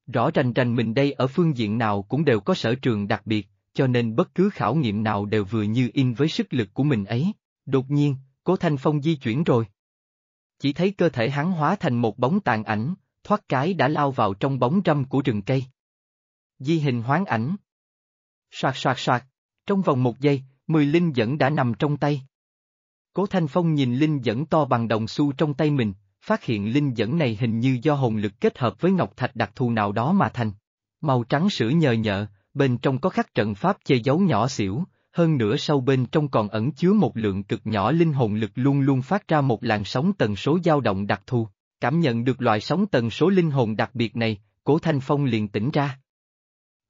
Rõ rành rành mình đây ở phương diện nào cũng đều có sở trường đặc biệt, cho nên bất cứ khảo nghiệm nào đều vừa như in với sức lực của mình ấy. Đột nhiên, Cố Thanh Phong di chuyển rồi. Chỉ thấy cơ thể hắn hóa thành một bóng tàn ảnh, thoát cái đã lao vào trong bóng râm của rừng cây. Di hình hoán ảnh, Soạt soạt soạt, trong vòng một giây, mười linh dẫn đã nằm trong tay. Cố Thanh Phong nhìn linh dẫn to bằng đồng xu trong tay mình, phát hiện linh dẫn này hình như do hồn lực kết hợp với ngọc thạch đặc thù nào đó mà thành. Màu trắng sữa nhờ nhợ, bên trong có khắc trận pháp che giấu nhỏ xỉu, hơn nữa sâu bên trong còn ẩn chứa một lượng cực nhỏ linh hồn lực luôn luôn phát ra một làn sóng tần số dao động đặc thù. Cảm nhận được loại sóng tần số linh hồn đặc biệt này, Cố Thanh Phong liền tỉnh ra.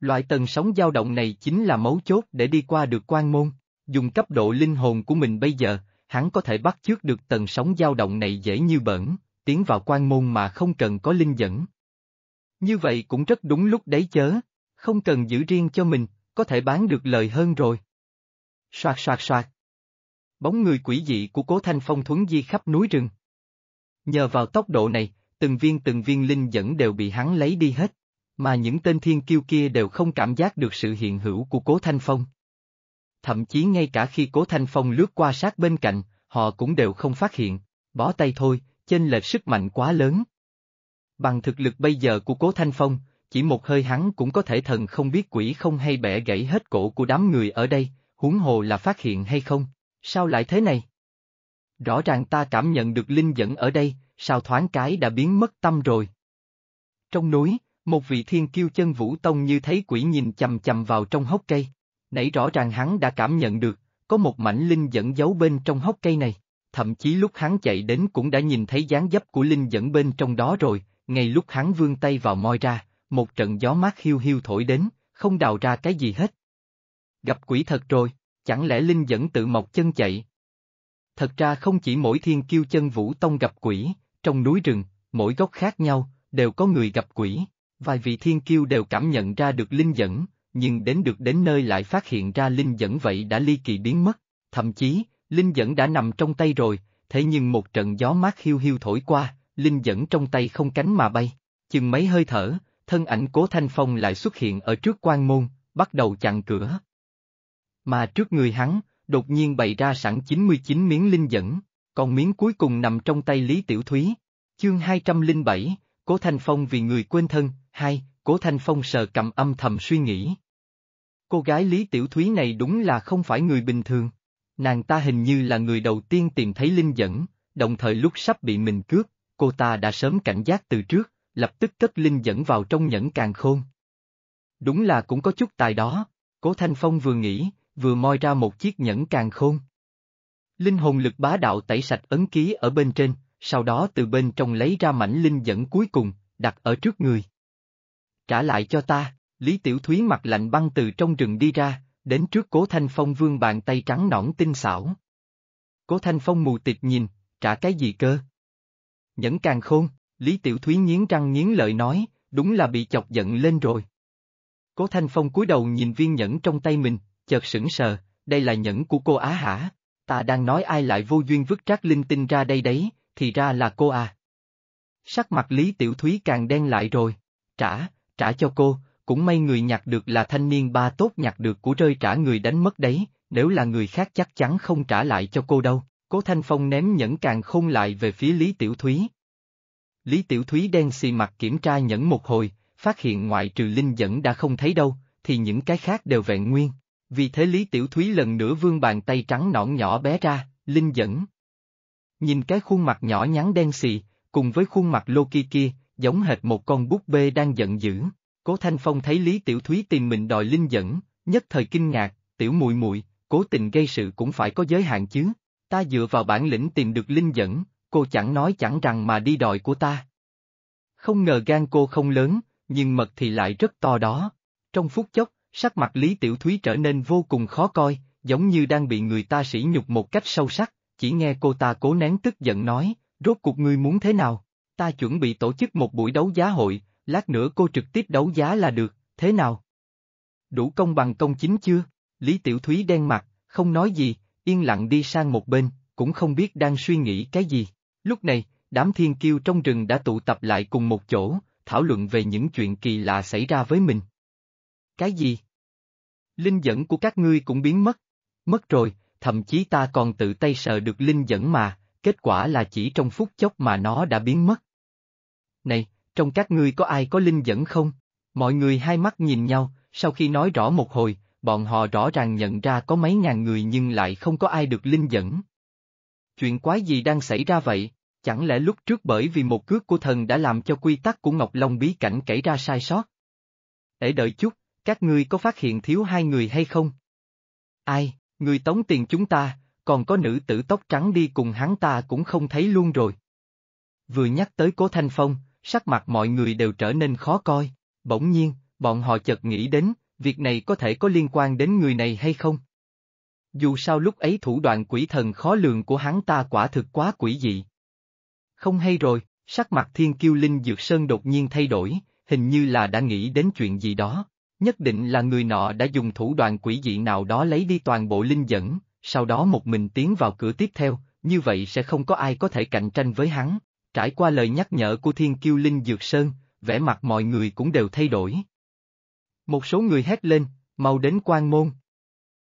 Loại tần sóng dao động này chính là mấu chốt để đi qua được quan môn, dùng cấp độ linh hồn của mình bây giờ, hắn có thể bắt chước được tần sóng dao động này dễ như bẩn, tiến vào quan môn mà không cần có linh dẫn. Như vậy cũng rất đúng lúc đấy chớ, không cần giữ riêng cho mình, có thể bán được lời hơn rồi. Soạt soạt soạt. Bóng người quỷ dị của Cố Thanh Phong thuấn di khắp núi rừng. Nhờ vào tốc độ này, từng viên từng viên linh dẫn đều bị hắn lấy đi hết. Mà những tên thiên kiêu kia đều không cảm giác được sự hiện hữu của Cố Thanh Phong. Thậm chí ngay cả khi Cố Thanh Phong lướt qua sát bên cạnh, họ cũng đều không phát hiện, bó tay thôi, chênh lệch sức mạnh quá lớn. Bằng thực lực bây giờ của Cố Thanh Phong, chỉ một hơi hắn cũng có thể thần không biết quỷ không hay bẻ gãy hết cổ của đám người ở đây, huống hồ là phát hiện hay không, sao lại thế này? Rõ ràng ta cảm nhận được linh dẫn ở đây, sao thoáng cái đã biến mất tâm rồi. Trong núi một vị thiên kiêu chân vũ tông như thấy quỷ nhìn chầm chầm vào trong hốc cây. Nãy rõ ràng hắn đã cảm nhận được, có một mảnh linh dẫn giấu bên trong hốc cây này. Thậm chí lúc hắn chạy đến cũng đã nhìn thấy dáng dấp của linh dẫn bên trong đó rồi, ngay lúc hắn vươn tay vào moi ra, một trận gió mát hiu hiu thổi đến, không đào ra cái gì hết. Gặp quỷ thật rồi, chẳng lẽ linh dẫn tự mọc chân chạy? Thật ra không chỉ mỗi thiên kiêu chân vũ tông gặp quỷ, trong núi rừng, mỗi góc khác nhau, đều có người gặp quỷ. Vài vị thiên kiêu đều cảm nhận ra được linh dẫn, nhưng đến được đến nơi lại phát hiện ra linh dẫn vậy đã ly kỳ biến mất, thậm chí, linh dẫn đã nằm trong tay rồi, thế nhưng một trận gió mát hiu hiu thổi qua, linh dẫn trong tay không cánh mà bay, chừng mấy hơi thở, thân ảnh cố thanh phong lại xuất hiện ở trước quan môn, bắt đầu chặn cửa. Mà trước người hắn, đột nhiên bày ra sẵn 99 miếng linh dẫn, còn miếng cuối cùng nằm trong tay Lý Tiểu Thúy. Chương 207, Cố Thanh Phong vì người quên thân, Hai, Cố Thanh Phong sờ cầm âm thầm suy nghĩ. Cô gái Lý Tiểu Thúy này đúng là không phải người bình thường. Nàng ta hình như là người đầu tiên tìm thấy linh dẫn, đồng thời lúc sắp bị mình cướp, cô ta đã sớm cảnh giác từ trước, lập tức cất linh dẫn vào trong nhẫn càng khôn. Đúng là cũng có chút tài đó, Cố Thanh Phong vừa nghĩ, vừa moi ra một chiếc nhẫn càng khôn. Linh hồn lực bá đạo tẩy sạch ấn ký ở bên trên, sau đó từ bên trong lấy ra mảnh linh dẫn cuối cùng, đặt ở trước người trả lại cho ta, Lý Tiểu Thúy mặt lạnh băng từ trong rừng đi ra, đến trước Cố Thanh Phong vương bàn tay trắng nõn tinh xảo. Cố Thanh Phong mù tịt nhìn, trả cái gì cơ? Nhẫn càng khôn, Lý Tiểu Thúy nghiến răng nghiến lợi nói, đúng là bị chọc giận lên rồi. Cố Thanh Phong cúi đầu nhìn viên nhẫn trong tay mình, chợt sững sờ, đây là nhẫn của cô á hả? Ta đang nói ai lại vô duyên vứt rác linh tinh ra đây đấy, thì ra là cô à. Sắc mặt Lý Tiểu Thúy càng đen lại rồi. Trả, trả cho cô, cũng may người nhặt được là thanh niên ba tốt nhặt được của rơi trả người đánh mất đấy, nếu là người khác chắc chắn không trả lại cho cô đâu. Cố Thanh Phong ném nhẫn càng khôn lại về phía Lý Tiểu Thúy. Lý Tiểu Thúy đen xì mặt kiểm tra nhẫn một hồi, phát hiện ngoại trừ linh dẫn đã không thấy đâu, thì những cái khác đều vẹn nguyên. Vì thế Lý Tiểu Thúy lần nữa vương bàn tay trắng nõn nhỏ bé ra, linh dẫn. Nhìn cái khuôn mặt nhỏ nhắn đen xì, cùng với khuôn mặt Loki kia, giống hệt một con búp bê đang giận dữ. Cố Thanh Phong thấy Lý Tiểu Thúy tìm mình đòi linh dẫn, nhất thời kinh ngạc, tiểu muội muội, cố tình gây sự cũng phải có giới hạn chứ. Ta dựa vào bản lĩnh tìm được linh dẫn, cô chẳng nói chẳng rằng mà đi đòi của ta. Không ngờ gan cô không lớn, nhưng mật thì lại rất to đó. Trong phút chốc, sắc mặt Lý Tiểu Thúy trở nên vô cùng khó coi, giống như đang bị người ta sỉ nhục một cách sâu sắc, chỉ nghe cô ta cố nén tức giận nói, rốt cuộc ngươi muốn thế nào? ta chuẩn bị tổ chức một buổi đấu giá hội, lát nữa cô trực tiếp đấu giá là được, thế nào? Đủ công bằng công chính chưa? Lý Tiểu Thúy đen mặt, không nói gì, yên lặng đi sang một bên, cũng không biết đang suy nghĩ cái gì. Lúc này, đám thiên kiêu trong rừng đã tụ tập lại cùng một chỗ, thảo luận về những chuyện kỳ lạ xảy ra với mình. Cái gì? Linh dẫn của các ngươi cũng biến mất. Mất rồi, thậm chí ta còn tự tay sờ được linh dẫn mà, kết quả là chỉ trong phút chốc mà nó đã biến mất này, trong các ngươi có ai có linh dẫn không? Mọi người hai mắt nhìn nhau, sau khi nói rõ một hồi, bọn họ rõ ràng nhận ra có mấy ngàn người nhưng lại không có ai được linh dẫn. Chuyện quái gì đang xảy ra vậy? Chẳng lẽ lúc trước bởi vì một cước của thần đã làm cho quy tắc của Ngọc Long bí cảnh kể ra sai sót? Để đợi chút, các ngươi có phát hiện thiếu hai người hay không? Ai, người tống tiền chúng ta, còn có nữ tử tóc trắng đi cùng hắn ta cũng không thấy luôn rồi. Vừa nhắc tới Cố Thanh Phong, sắc mặt mọi người đều trở nên khó coi. Bỗng nhiên, bọn họ chợt nghĩ đến, việc này có thể có liên quan đến người này hay không? Dù sao lúc ấy thủ đoạn quỷ thần khó lường của hắn ta quả thực quá quỷ dị. Không hay rồi, sắc mặt thiên kiêu linh dược sơn đột nhiên thay đổi, hình như là đã nghĩ đến chuyện gì đó. Nhất định là người nọ đã dùng thủ đoạn quỷ dị nào đó lấy đi toàn bộ linh dẫn, sau đó một mình tiến vào cửa tiếp theo, như vậy sẽ không có ai có thể cạnh tranh với hắn, Trải qua lời nhắc nhở của thiên kiêu linh dược sơn, vẻ mặt mọi người cũng đều thay đổi. Một số người hét lên, mau đến quan môn.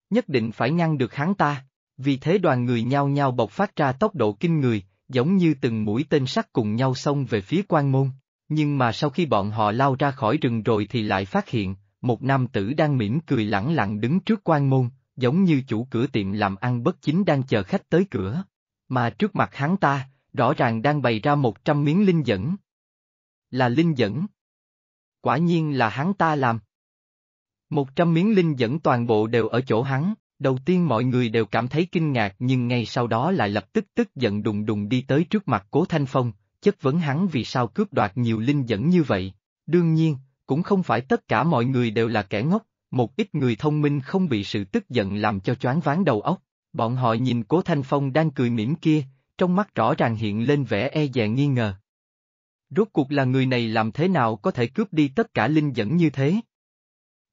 Nhất định phải ngăn được hắn ta, vì thế đoàn người nhao nhao bộc phát ra tốc độ kinh người, giống như từng mũi tên sắt cùng nhau xông về phía quan môn. Nhưng mà sau khi bọn họ lao ra khỏi rừng rồi thì lại phát hiện, một nam tử đang mỉm cười lẳng lặng đứng trước quan môn, giống như chủ cửa tiệm làm ăn bất chính đang chờ khách tới cửa. Mà trước mặt hắn ta, rõ ràng đang bày ra một trăm miếng linh dẫn. Là linh dẫn. Quả nhiên là hắn ta làm. Một trăm miếng linh dẫn toàn bộ đều ở chỗ hắn, đầu tiên mọi người đều cảm thấy kinh ngạc nhưng ngay sau đó lại lập tức tức giận đùng đùng đi tới trước mặt Cố Thanh Phong, chất vấn hắn vì sao cướp đoạt nhiều linh dẫn như vậy. Đương nhiên, cũng không phải tất cả mọi người đều là kẻ ngốc, một ít người thông minh không bị sự tức giận làm cho choáng váng đầu óc. Bọn họ nhìn Cố Thanh Phong đang cười mỉm kia, trong mắt rõ ràng hiện lên vẻ e dè nghi ngờ. Rốt cuộc là người này làm thế nào có thể cướp đi tất cả linh dẫn như thế?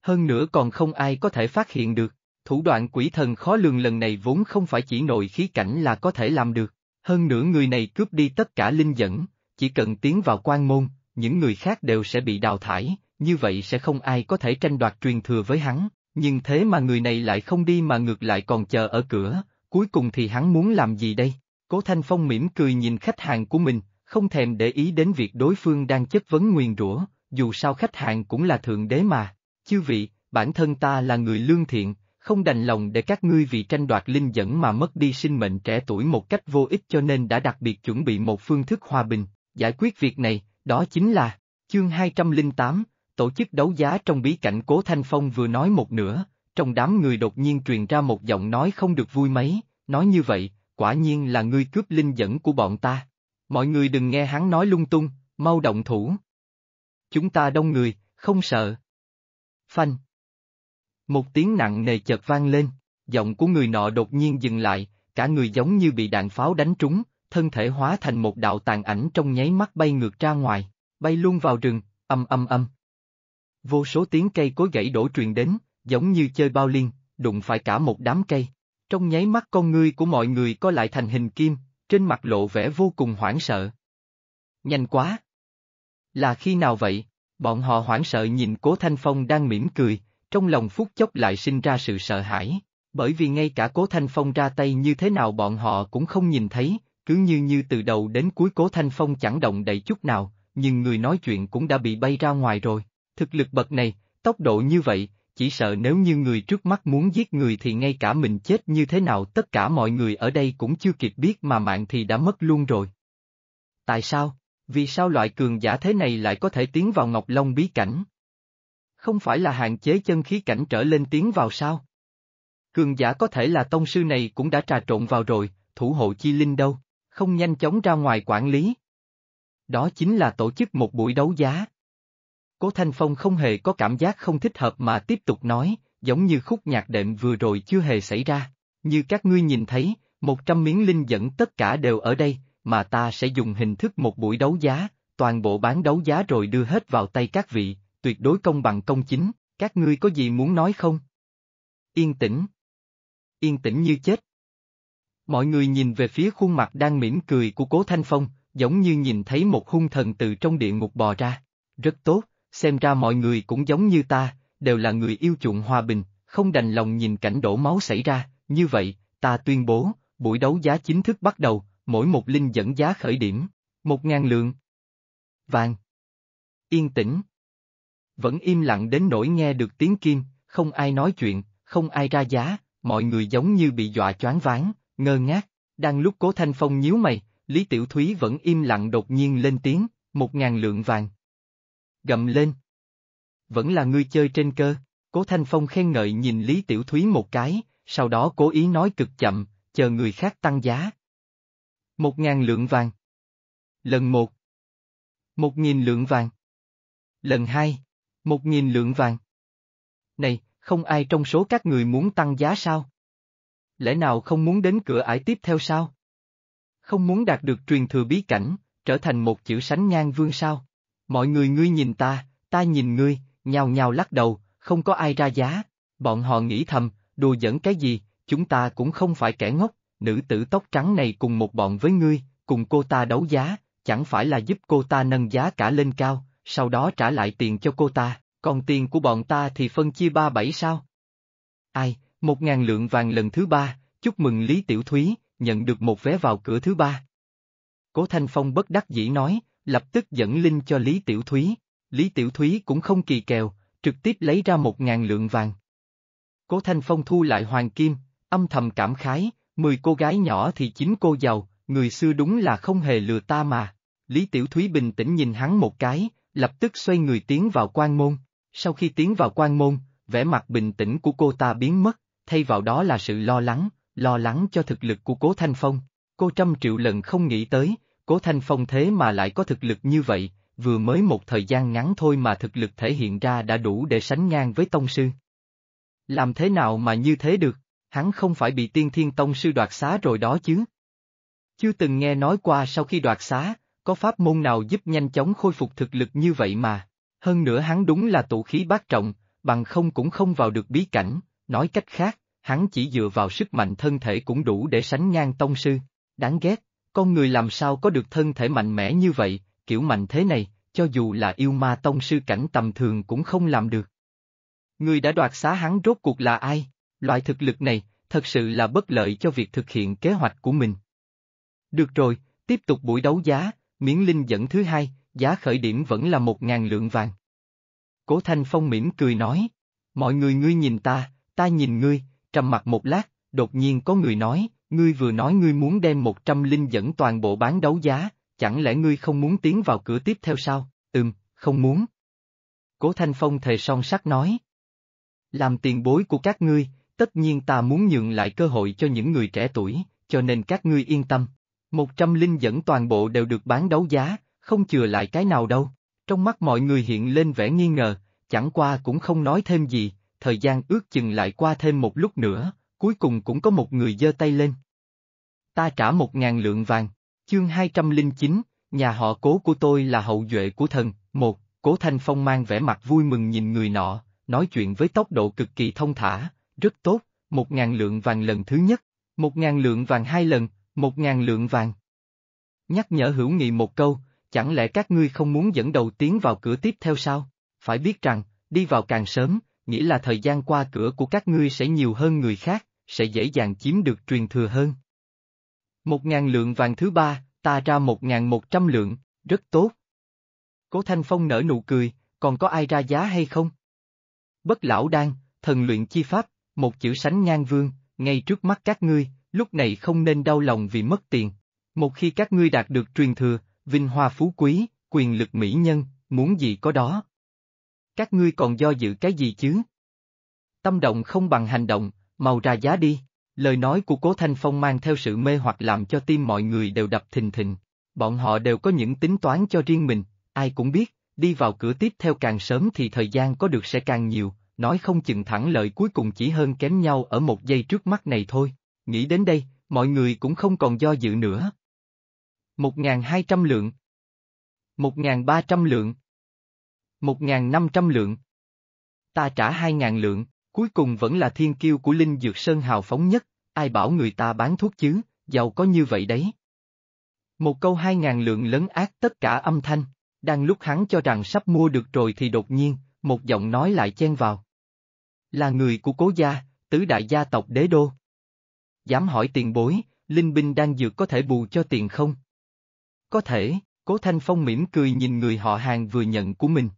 Hơn nữa còn không ai có thể phát hiện được, thủ đoạn quỷ thần khó lường lần này vốn không phải chỉ nội khí cảnh là có thể làm được, hơn nữa người này cướp đi tất cả linh dẫn, chỉ cần tiến vào quan môn, những người khác đều sẽ bị đào thải, như vậy sẽ không ai có thể tranh đoạt truyền thừa với hắn, nhưng thế mà người này lại không đi mà ngược lại còn chờ ở cửa, cuối cùng thì hắn muốn làm gì đây? Cố Thanh Phong mỉm cười nhìn khách hàng của mình, không thèm để ý đến việc đối phương đang chất vấn nguyền rủa, dù sao khách hàng cũng là thượng đế mà. Chư vị, bản thân ta là người lương thiện, không đành lòng để các ngươi vì tranh đoạt linh dẫn mà mất đi sinh mệnh trẻ tuổi một cách vô ích cho nên đã đặc biệt chuẩn bị một phương thức hòa bình, giải quyết việc này, đó chính là, chương 208, tổ chức đấu giá trong bí cảnh Cố Thanh Phong vừa nói một nửa, trong đám người đột nhiên truyền ra một giọng nói không được vui mấy, nói như vậy, quả nhiên là ngươi cướp linh dẫn của bọn ta. Mọi người đừng nghe hắn nói lung tung, mau động thủ. Chúng ta đông người, không sợ. Phanh. Một tiếng nặng nề chợt vang lên, giọng của người nọ đột nhiên dừng lại, cả người giống như bị đạn pháo đánh trúng, thân thể hóa thành một đạo tàn ảnh trong nháy mắt bay ngược ra ngoài, bay luôn vào rừng, âm âm âm. Vô số tiếng cây cối gãy đổ truyền đến, giống như chơi bao liên, đụng phải cả một đám cây, trong nháy mắt con ngươi của mọi người có lại thành hình kim, trên mặt lộ vẻ vô cùng hoảng sợ. Nhanh quá! Là khi nào vậy? Bọn họ hoảng sợ nhìn Cố Thanh Phong đang mỉm cười, trong lòng phút chốc lại sinh ra sự sợ hãi, bởi vì ngay cả Cố Thanh Phong ra tay như thế nào bọn họ cũng không nhìn thấy, cứ như như từ đầu đến cuối Cố Thanh Phong chẳng động đậy chút nào, nhưng người nói chuyện cũng đã bị bay ra ngoài rồi. Thực lực bậc này, tốc độ như vậy, chỉ sợ nếu như người trước mắt muốn giết người thì ngay cả mình chết như thế nào tất cả mọi người ở đây cũng chưa kịp biết mà mạng thì đã mất luôn rồi. Tại sao? Vì sao loại cường giả thế này lại có thể tiến vào Ngọc Long bí cảnh? Không phải là hạn chế chân khí cảnh trở lên tiến vào sao? Cường giả có thể là tông sư này cũng đã trà trộn vào rồi, thủ hộ chi linh đâu, không nhanh chóng ra ngoài quản lý. Đó chính là tổ chức một buổi đấu giá, Cố Thanh Phong không hề có cảm giác không thích hợp mà tiếp tục nói, giống như khúc nhạc đệm vừa rồi chưa hề xảy ra. Như các ngươi nhìn thấy, một trăm miếng linh dẫn tất cả đều ở đây, mà ta sẽ dùng hình thức một buổi đấu giá, toàn bộ bán đấu giá rồi đưa hết vào tay các vị, tuyệt đối công bằng công chính, các ngươi có gì muốn nói không? Yên tĩnh. Yên tĩnh như chết. Mọi người nhìn về phía khuôn mặt đang mỉm cười của Cố Thanh Phong, giống như nhìn thấy một hung thần từ trong địa ngục bò ra. Rất tốt, xem ra mọi người cũng giống như ta, đều là người yêu chuộng hòa bình, không đành lòng nhìn cảnh đổ máu xảy ra, như vậy, ta tuyên bố, buổi đấu giá chính thức bắt đầu, mỗi một linh dẫn giá khởi điểm, một ngàn lượng. Vàng. Yên tĩnh. Vẫn im lặng đến nỗi nghe được tiếng kim, không ai nói chuyện, không ai ra giá, mọi người giống như bị dọa choáng váng, ngơ ngác, đang lúc cố thanh phong nhíu mày, Lý Tiểu Thúy vẫn im lặng đột nhiên lên tiếng, một ngàn lượng vàng gầm lên. Vẫn là ngươi chơi trên cơ, cố Thanh Phong khen ngợi nhìn Lý Tiểu Thúy một cái, sau đó cố ý nói cực chậm, chờ người khác tăng giá. Một ngàn lượng vàng. Lần một. Một nghìn lượng vàng. Lần hai. Một nghìn lượng vàng. Này, không ai trong số các người muốn tăng giá sao? Lẽ nào không muốn đến cửa ải tiếp theo sao? Không muốn đạt được truyền thừa bí cảnh, trở thành một chữ sánh ngang vương sao? Mọi người ngươi nhìn ta, ta nhìn ngươi, nhào nhào lắc đầu, không có ai ra giá. Bọn họ nghĩ thầm, đùa giỡn cái gì, chúng ta cũng không phải kẻ ngốc, nữ tử tóc trắng này cùng một bọn với ngươi, cùng cô ta đấu giá, chẳng phải là giúp cô ta nâng giá cả lên cao, sau đó trả lại tiền cho cô ta, còn tiền của bọn ta thì phân chia ba bảy sao? Ai, một ngàn lượng vàng lần thứ ba, chúc mừng Lý Tiểu Thúy, nhận được một vé vào cửa thứ ba. Cố Thanh Phong bất đắc dĩ nói, lập tức dẫn linh cho Lý Tiểu Thúy. Lý Tiểu Thúy cũng không kỳ kèo, trực tiếp lấy ra một ngàn lượng vàng. Cố Thanh Phong thu lại hoàng kim, âm thầm cảm khái, mười cô gái nhỏ thì chín cô giàu, người xưa đúng là không hề lừa ta mà. Lý Tiểu Thúy bình tĩnh nhìn hắn một cái, lập tức xoay người tiến vào quan môn. Sau khi tiến vào quan môn, vẻ mặt bình tĩnh của cô ta biến mất, thay vào đó là sự lo lắng, lo lắng cho thực lực của Cố Thanh Phong. Cô trăm triệu lần không nghĩ tới, Cố Thanh Phong thế mà lại có thực lực như vậy, vừa mới một thời gian ngắn thôi mà thực lực thể hiện ra đã đủ để sánh ngang với Tông Sư. Làm thế nào mà như thế được, hắn không phải bị tiên thiên Tông Sư đoạt xá rồi đó chứ? Chưa từng nghe nói qua sau khi đoạt xá, có pháp môn nào giúp nhanh chóng khôi phục thực lực như vậy mà, hơn nữa hắn đúng là tụ khí bát trọng, bằng không cũng không vào được bí cảnh, nói cách khác, hắn chỉ dựa vào sức mạnh thân thể cũng đủ để sánh ngang Tông Sư, đáng ghét, con người làm sao có được thân thể mạnh mẽ như vậy, kiểu mạnh thế này, cho dù là yêu ma tông sư cảnh tầm thường cũng không làm được. Người đã đoạt xá hắn rốt cuộc là ai? Loại thực lực này, thật sự là bất lợi cho việc thực hiện kế hoạch của mình. Được rồi, tiếp tục buổi đấu giá, miễn linh dẫn thứ hai, giá khởi điểm vẫn là một ngàn lượng vàng. Cố Thanh Phong mỉm cười nói, mọi người ngươi nhìn ta, ta nhìn ngươi, trầm mặt một lát, đột nhiên có người nói, Ngươi vừa nói ngươi muốn đem một trăm linh dẫn toàn bộ bán đấu giá, chẳng lẽ ngươi không muốn tiến vào cửa tiếp theo sao? Ừm, không muốn. Cố Thanh Phong thề son sắc nói. Làm tiền bối của các ngươi, tất nhiên ta muốn nhượng lại cơ hội cho những người trẻ tuổi, cho nên các ngươi yên tâm. Một trăm linh dẫn toàn bộ đều được bán đấu giá, không chừa lại cái nào đâu. Trong mắt mọi người hiện lên vẻ nghi ngờ, chẳng qua cũng không nói thêm gì, thời gian ước chừng lại qua thêm một lúc nữa, cuối cùng cũng có một người giơ tay lên ta trả một ngàn lượng vàng. Chương 209, nhà họ cố của tôi là hậu duệ của thần, một, cố thanh phong mang vẻ mặt vui mừng nhìn người nọ, nói chuyện với tốc độ cực kỳ thông thả, rất tốt, một ngàn lượng vàng lần thứ nhất, một ngàn lượng vàng hai lần, một ngàn lượng vàng. Nhắc nhở hữu nghị một câu, chẳng lẽ các ngươi không muốn dẫn đầu tiến vào cửa tiếp theo sao? Phải biết rằng, đi vào càng sớm, nghĩa là thời gian qua cửa của các ngươi sẽ nhiều hơn người khác, sẽ dễ dàng chiếm được truyền thừa hơn. Một ngàn lượng vàng thứ ba, ta ra một ngàn một trăm lượng, rất tốt. Cố Thanh Phong nở nụ cười, còn có ai ra giá hay không? Bất lão Đang, thần luyện chi pháp, một chữ sánh ngang vương, ngay trước mắt các ngươi, lúc này không nên đau lòng vì mất tiền. Một khi các ngươi đạt được truyền thừa, vinh hoa phú quý, quyền lực mỹ nhân, muốn gì có đó. Các ngươi còn do dự cái gì chứ? Tâm động không bằng hành động, màu ra giá đi. Lời nói của Cố Thanh Phong mang theo sự mê hoặc làm cho tim mọi người đều đập thình thình. Bọn họ đều có những tính toán cho riêng mình, ai cũng biết, đi vào cửa tiếp theo càng sớm thì thời gian có được sẽ càng nhiều, nói không chừng thẳng lợi cuối cùng chỉ hơn kém nhau ở một giây trước mắt này thôi. Nghĩ đến đây, mọi người cũng không còn do dự nữa. 1.200 lượng 1.300 lượng 1.500 lượng Ta trả 2.000 lượng Cuối cùng vẫn là thiên kiêu của Linh Dược Sơn hào phóng nhất, ai bảo người ta bán thuốc chứ, giàu có như vậy đấy. Một câu hai ngàn lượng lớn ác tất cả âm thanh, đang lúc hắn cho rằng sắp mua được rồi thì đột nhiên, một giọng nói lại chen vào. Là người của cố gia, tứ đại gia tộc đế đô. Dám hỏi tiền bối, Linh Binh đang dược có thể bù cho tiền không? Có thể, cố Thanh Phong mỉm cười nhìn người họ hàng vừa nhận của mình.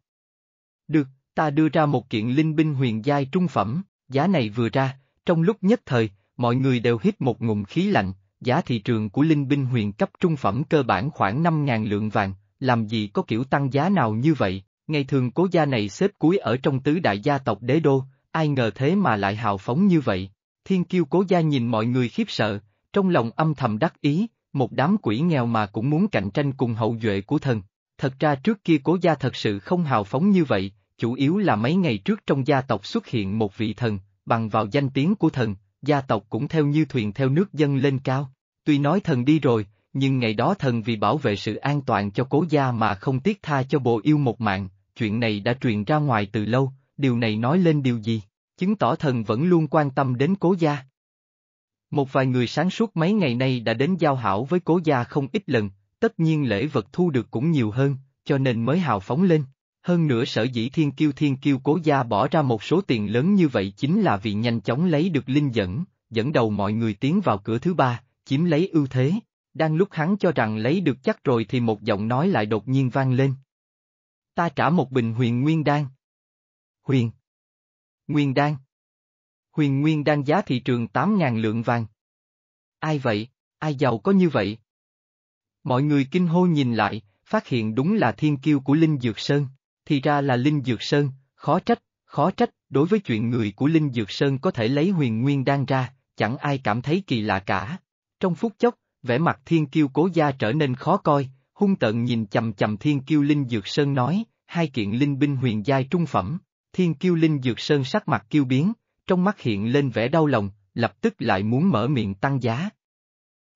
Được, Ta đưa ra một kiện linh binh huyền giai trung phẩm, giá này vừa ra, trong lúc nhất thời, mọi người đều hít một ngụm khí lạnh, giá thị trường của linh binh huyền cấp trung phẩm cơ bản khoảng 5.000 lượng vàng, làm gì có kiểu tăng giá nào như vậy, ngày thường cố gia này xếp cuối ở trong tứ đại gia tộc đế đô, ai ngờ thế mà lại hào phóng như vậy. Thiên kiêu cố gia nhìn mọi người khiếp sợ, trong lòng âm thầm đắc ý, một đám quỷ nghèo mà cũng muốn cạnh tranh cùng hậu duệ của thần. Thật ra trước kia cố gia thật sự không hào phóng như vậy, chủ yếu là mấy ngày trước trong gia tộc xuất hiện một vị thần, bằng vào danh tiếng của thần, gia tộc cũng theo như thuyền theo nước dân lên cao. Tuy nói thần đi rồi, nhưng ngày đó thần vì bảo vệ sự an toàn cho cố gia mà không tiếc tha cho bộ yêu một mạng, chuyện này đã truyền ra ngoài từ lâu, điều này nói lên điều gì, chứng tỏ thần vẫn luôn quan tâm đến cố gia. Một vài người sáng suốt mấy ngày nay đã đến giao hảo với cố gia không ít lần, tất nhiên lễ vật thu được cũng nhiều hơn, cho nên mới hào phóng lên. Hơn nữa sở dĩ thiên kiêu thiên kiêu cố gia bỏ ra một số tiền lớn như vậy chính là vì nhanh chóng lấy được linh dẫn, dẫn đầu mọi người tiến vào cửa thứ ba, chiếm lấy ưu thế. Đang lúc hắn cho rằng lấy được chắc rồi thì một giọng nói lại đột nhiên vang lên. Ta trả một bình huyền nguyên đan. Huyền. Nguyên đan. Huyền nguyên đan giá thị trường 8.000 lượng vàng. Ai vậy, ai giàu có như vậy? Mọi người kinh hô nhìn lại, phát hiện đúng là thiên kiêu của Linh Dược Sơn thì ra là Linh Dược Sơn, khó trách, khó trách, đối với chuyện người của Linh Dược Sơn có thể lấy huyền nguyên đan ra, chẳng ai cảm thấy kỳ lạ cả. Trong phút chốc, vẻ mặt thiên kiêu cố gia trở nên khó coi, hung tận nhìn chầm chầm thiên kiêu Linh Dược Sơn nói, hai kiện linh binh huyền giai trung phẩm, thiên kiêu Linh Dược Sơn sắc mặt kiêu biến, trong mắt hiện lên vẻ đau lòng, lập tức lại muốn mở miệng tăng giá.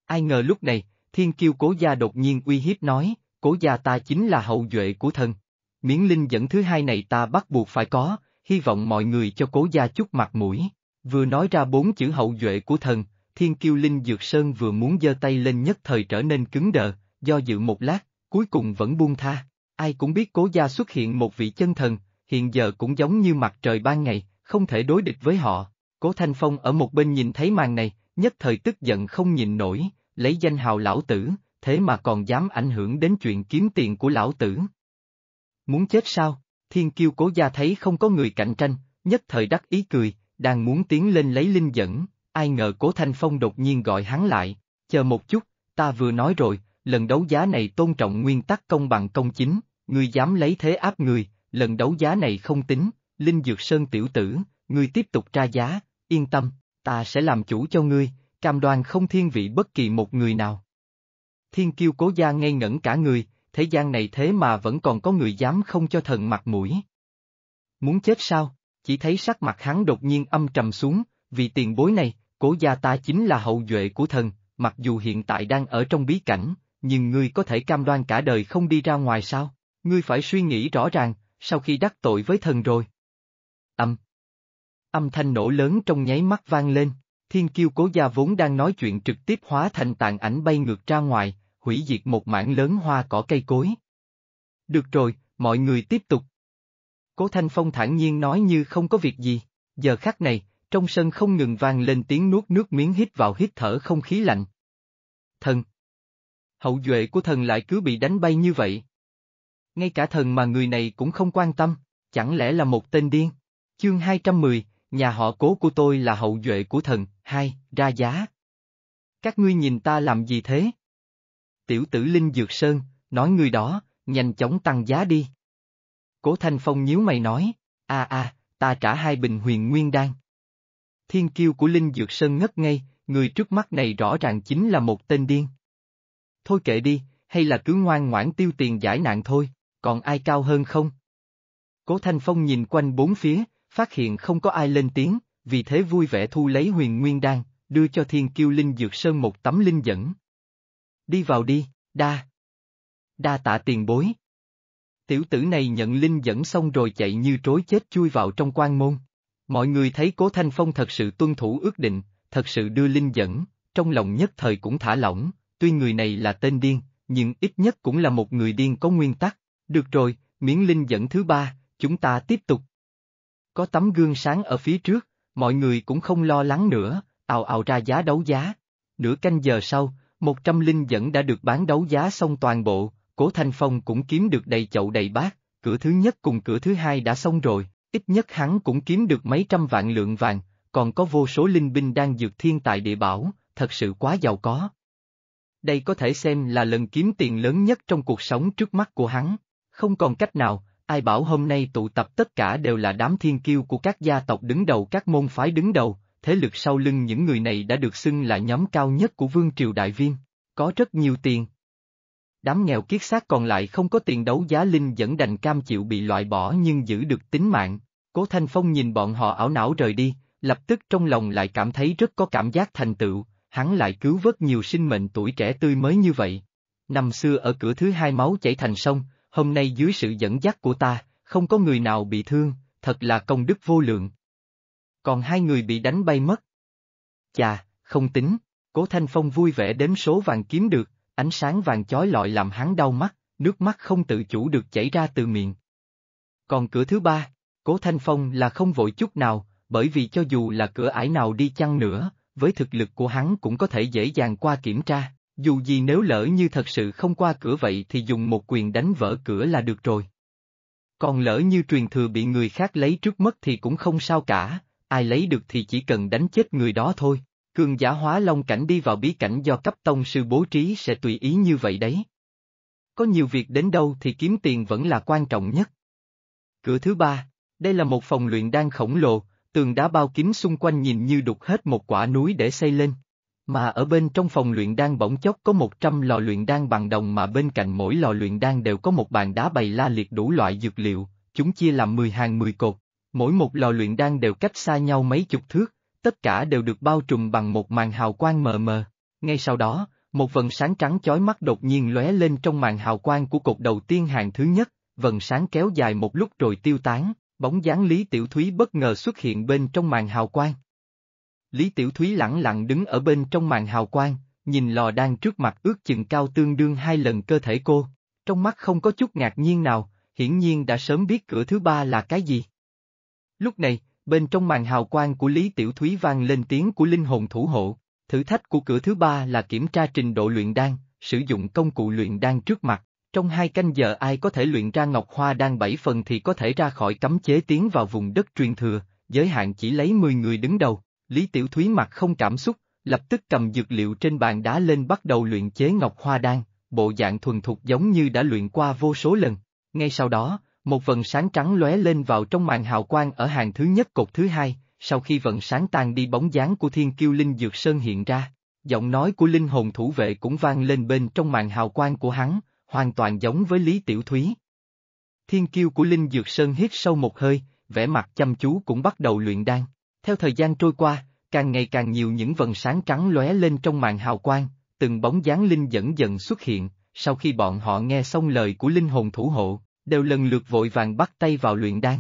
Ai ngờ lúc này, thiên kiêu cố gia đột nhiên uy hiếp nói, cố gia ta chính là hậu duệ của thần, miếng linh dẫn thứ hai này ta bắt buộc phải có, hy vọng mọi người cho cố gia chút mặt mũi. Vừa nói ra bốn chữ hậu duệ của thần, thiên kiêu linh dược sơn vừa muốn giơ tay lên nhất thời trở nên cứng đờ, do dự một lát, cuối cùng vẫn buông tha. Ai cũng biết cố gia xuất hiện một vị chân thần, hiện giờ cũng giống như mặt trời ban ngày, không thể đối địch với họ. Cố Thanh Phong ở một bên nhìn thấy màn này, nhất thời tức giận không nhìn nổi, lấy danh hào lão tử, thế mà còn dám ảnh hưởng đến chuyện kiếm tiền của lão tử, muốn chết sao? Thiên kiêu cố gia thấy không có người cạnh tranh, nhất thời đắc ý cười, đang muốn tiến lên lấy linh dẫn, ai ngờ cố thanh phong đột nhiên gọi hắn lại, chờ một chút, ta vừa nói rồi, lần đấu giá này tôn trọng nguyên tắc công bằng công chính, ngươi dám lấy thế áp người, lần đấu giá này không tính, linh dược sơn tiểu tử, ngươi tiếp tục tra giá, yên tâm, ta sẽ làm chủ cho ngươi, cam đoan không thiên vị bất kỳ một người nào. Thiên kiêu cố gia ngây ngẩn cả người, thế gian này thế mà vẫn còn có người dám không cho thần mặt mũi. Muốn chết sao? Chỉ thấy sắc mặt hắn đột nhiên âm trầm xuống, vì tiền bối này, cố gia ta chính là hậu duệ của thần, mặc dù hiện tại đang ở trong bí cảnh, nhưng ngươi có thể cam đoan cả đời không đi ra ngoài sao? Ngươi phải suy nghĩ rõ ràng, sau khi đắc tội với thần rồi. Âm. Âm thanh nổ lớn trong nháy mắt vang lên, thiên kiêu cố gia vốn đang nói chuyện trực tiếp hóa thành tàn ảnh bay ngược ra ngoài, hủy diệt một mảng lớn hoa cỏ cây cối. Được rồi, mọi người tiếp tục. Cố Thanh Phong thản nhiên nói như không có việc gì, giờ khắc này, trong sân không ngừng vang lên tiếng nuốt nước miếng hít vào hít thở không khí lạnh. Thần! Hậu duệ của thần lại cứ bị đánh bay như vậy. Ngay cả thần mà người này cũng không quan tâm, chẳng lẽ là một tên điên? Chương 210, nhà họ cố của tôi là hậu duệ của thần, hai, ra giá. Các ngươi nhìn ta làm gì thế? tiểu tử Linh Dược Sơn, nói người đó, nhanh chóng tăng giá đi. Cố Thanh Phong nhíu mày nói, a a, ta trả hai bình huyền nguyên đan. Thiên kiêu của Linh Dược Sơn ngất ngây người trước mắt này rõ ràng chính là một tên điên. Thôi kệ đi, hay là cứ ngoan ngoãn tiêu tiền giải nạn thôi, còn ai cao hơn không? Cố Thanh Phong nhìn quanh bốn phía, phát hiện không có ai lên tiếng, vì thế vui vẻ thu lấy huyền nguyên đan, đưa cho thiên kiêu linh dược sơn một tấm linh dẫn, Đi vào đi, đa. Đa tạ tiền bối. Tiểu tử này nhận linh dẫn xong rồi chạy như trối chết chui vào trong quan môn. Mọi người thấy Cố Thanh Phong thật sự tuân thủ ước định, thật sự đưa linh dẫn, trong lòng nhất thời cũng thả lỏng, tuy người này là tên điên, nhưng ít nhất cũng là một người điên có nguyên tắc. Được rồi, miếng linh dẫn thứ ba, chúng ta tiếp tục. Có tấm gương sáng ở phía trước, mọi người cũng không lo lắng nữa, ào ào ra giá đấu giá. Nửa canh giờ sau, một trăm linh dẫn đã được bán đấu giá xong toàn bộ, Cố Thanh Phong cũng kiếm được đầy chậu đầy bát, cửa thứ nhất cùng cửa thứ hai đã xong rồi, ít nhất hắn cũng kiếm được mấy trăm vạn lượng vàng, còn có vô số linh binh đang dược thiên tại địa bảo, thật sự quá giàu có. Đây có thể xem là lần kiếm tiền lớn nhất trong cuộc sống trước mắt của hắn, không còn cách nào, ai bảo hôm nay tụ tập tất cả đều là đám thiên kiêu của các gia tộc đứng đầu các môn phái đứng đầu, thế lực sau lưng những người này đã được xưng là nhóm cao nhất của vương triều đại viên, có rất nhiều tiền. Đám nghèo kiết xác còn lại không có tiền đấu giá linh dẫn đành cam chịu bị loại bỏ nhưng giữ được tính mạng, cố Thanh Phong nhìn bọn họ ảo não rời đi, lập tức trong lòng lại cảm thấy rất có cảm giác thành tựu, hắn lại cứu vớt nhiều sinh mệnh tuổi trẻ tươi mới như vậy. Năm xưa ở cửa thứ hai máu chảy thành sông, hôm nay dưới sự dẫn dắt của ta, không có người nào bị thương, thật là công đức vô lượng còn hai người bị đánh bay mất. Chà, không tính, cố Thanh Phong vui vẻ đếm số vàng kiếm được, ánh sáng vàng chói lọi làm hắn đau mắt, nước mắt không tự chủ được chảy ra từ miệng. Còn cửa thứ ba, cố Thanh Phong là không vội chút nào, bởi vì cho dù là cửa ải nào đi chăng nữa, với thực lực của hắn cũng có thể dễ dàng qua kiểm tra, dù gì nếu lỡ như thật sự không qua cửa vậy thì dùng một quyền đánh vỡ cửa là được rồi. Còn lỡ như truyền thừa bị người khác lấy trước mất thì cũng không sao cả, ai lấy được thì chỉ cần đánh chết người đó thôi. Cường giả hóa long cảnh đi vào bí cảnh do cấp tông sư bố trí sẽ tùy ý như vậy đấy. Có nhiều việc đến đâu thì kiếm tiền vẫn là quan trọng nhất. Cửa thứ ba, đây là một phòng luyện đan khổng lồ, tường đá bao kín xung quanh nhìn như đục hết một quả núi để xây lên. Mà ở bên trong phòng luyện đan bỗng chốc có 100 lò luyện đan bằng đồng mà bên cạnh mỗi lò luyện đan đều có một bàn đá bày la liệt đủ loại dược liệu, chúng chia làm 10 hàng 10 cột, Mỗi một lò luyện đan đều cách xa nhau mấy chục thước, tất cả đều được bao trùm bằng một màn hào quang mờ mờ. Ngay sau đó, một vần sáng trắng chói mắt đột nhiên lóe lên trong màn hào quang của cột đầu tiên hàng thứ nhất, vần sáng kéo dài một lúc rồi tiêu tán, bóng dáng Lý Tiểu Thúy bất ngờ xuất hiện bên trong màn hào quang. Lý Tiểu Thúy lặng lặng đứng ở bên trong màn hào quang, nhìn lò đan trước mặt ước chừng cao tương đương hai lần cơ thể cô, trong mắt không có chút ngạc nhiên nào, hiển nhiên đã sớm biết cửa thứ ba là cái gì. Lúc này, bên trong màn hào quang của Lý Tiểu Thúy vang lên tiếng của linh hồn thủ hộ, thử thách của cửa thứ ba là kiểm tra trình độ luyện đan, sử dụng công cụ luyện đan trước mặt. Trong hai canh giờ ai có thể luyện ra ngọc hoa đan bảy phần thì có thể ra khỏi cấm chế tiến vào vùng đất truyền thừa, giới hạn chỉ lấy 10 người đứng đầu. Lý Tiểu Thúy mặt không cảm xúc, lập tức cầm dược liệu trên bàn đá lên bắt đầu luyện chế ngọc hoa đan, bộ dạng thuần thục giống như đã luyện qua vô số lần. Ngay sau đó, một vần sáng trắng lóe lên vào trong màn hào quang ở hàng thứ nhất cột thứ hai, sau khi vần sáng tan đi bóng dáng của thiên kiêu Linh Dược Sơn hiện ra, giọng nói của linh hồn thủ vệ cũng vang lên bên trong màn hào quang của hắn, hoàn toàn giống với Lý Tiểu Thúy. Thiên kiêu của Linh Dược Sơn hít sâu một hơi, vẻ mặt chăm chú cũng bắt đầu luyện đan. Theo thời gian trôi qua, càng ngày càng nhiều những vần sáng trắng lóe lên trong màn hào quang, từng bóng dáng linh dẫn dần xuất hiện, sau khi bọn họ nghe xong lời của linh hồn thủ hộ, đều lần lượt vội vàng bắt tay vào luyện đan.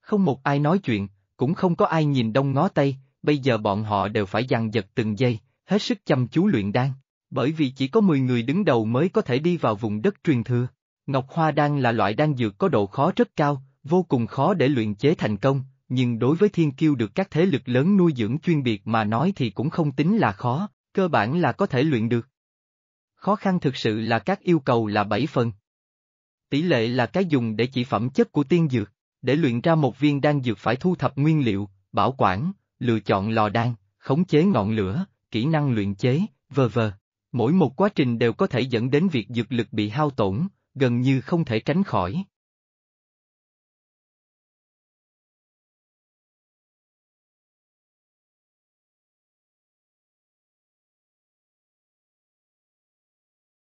Không một ai nói chuyện, cũng không có ai nhìn đông ngó tây, bây giờ bọn họ đều phải dằn giật từng giây, hết sức chăm chú luyện đan, bởi vì chỉ có 10 người đứng đầu mới có thể đi vào vùng đất truyền thừa. Ngọc Hoa Đan là loại đan dược có độ khó rất cao, vô cùng khó để luyện chế thành công, nhưng đối với thiên kiêu được các thế lực lớn nuôi dưỡng chuyên biệt mà nói thì cũng không tính là khó, cơ bản là có thể luyện được. Khó khăn thực sự là các yêu cầu là 7 phần, Tỷ lệ là cái dùng để chỉ phẩm chất của tiên dược, để luyện ra một viên đan dược phải thu thập nguyên liệu, bảo quản, lựa chọn lò đan, khống chế ngọn lửa, kỹ năng luyện chế, v.v. Mỗi một quá trình đều có thể dẫn đến việc dược lực bị hao tổn, gần như không thể tránh khỏi.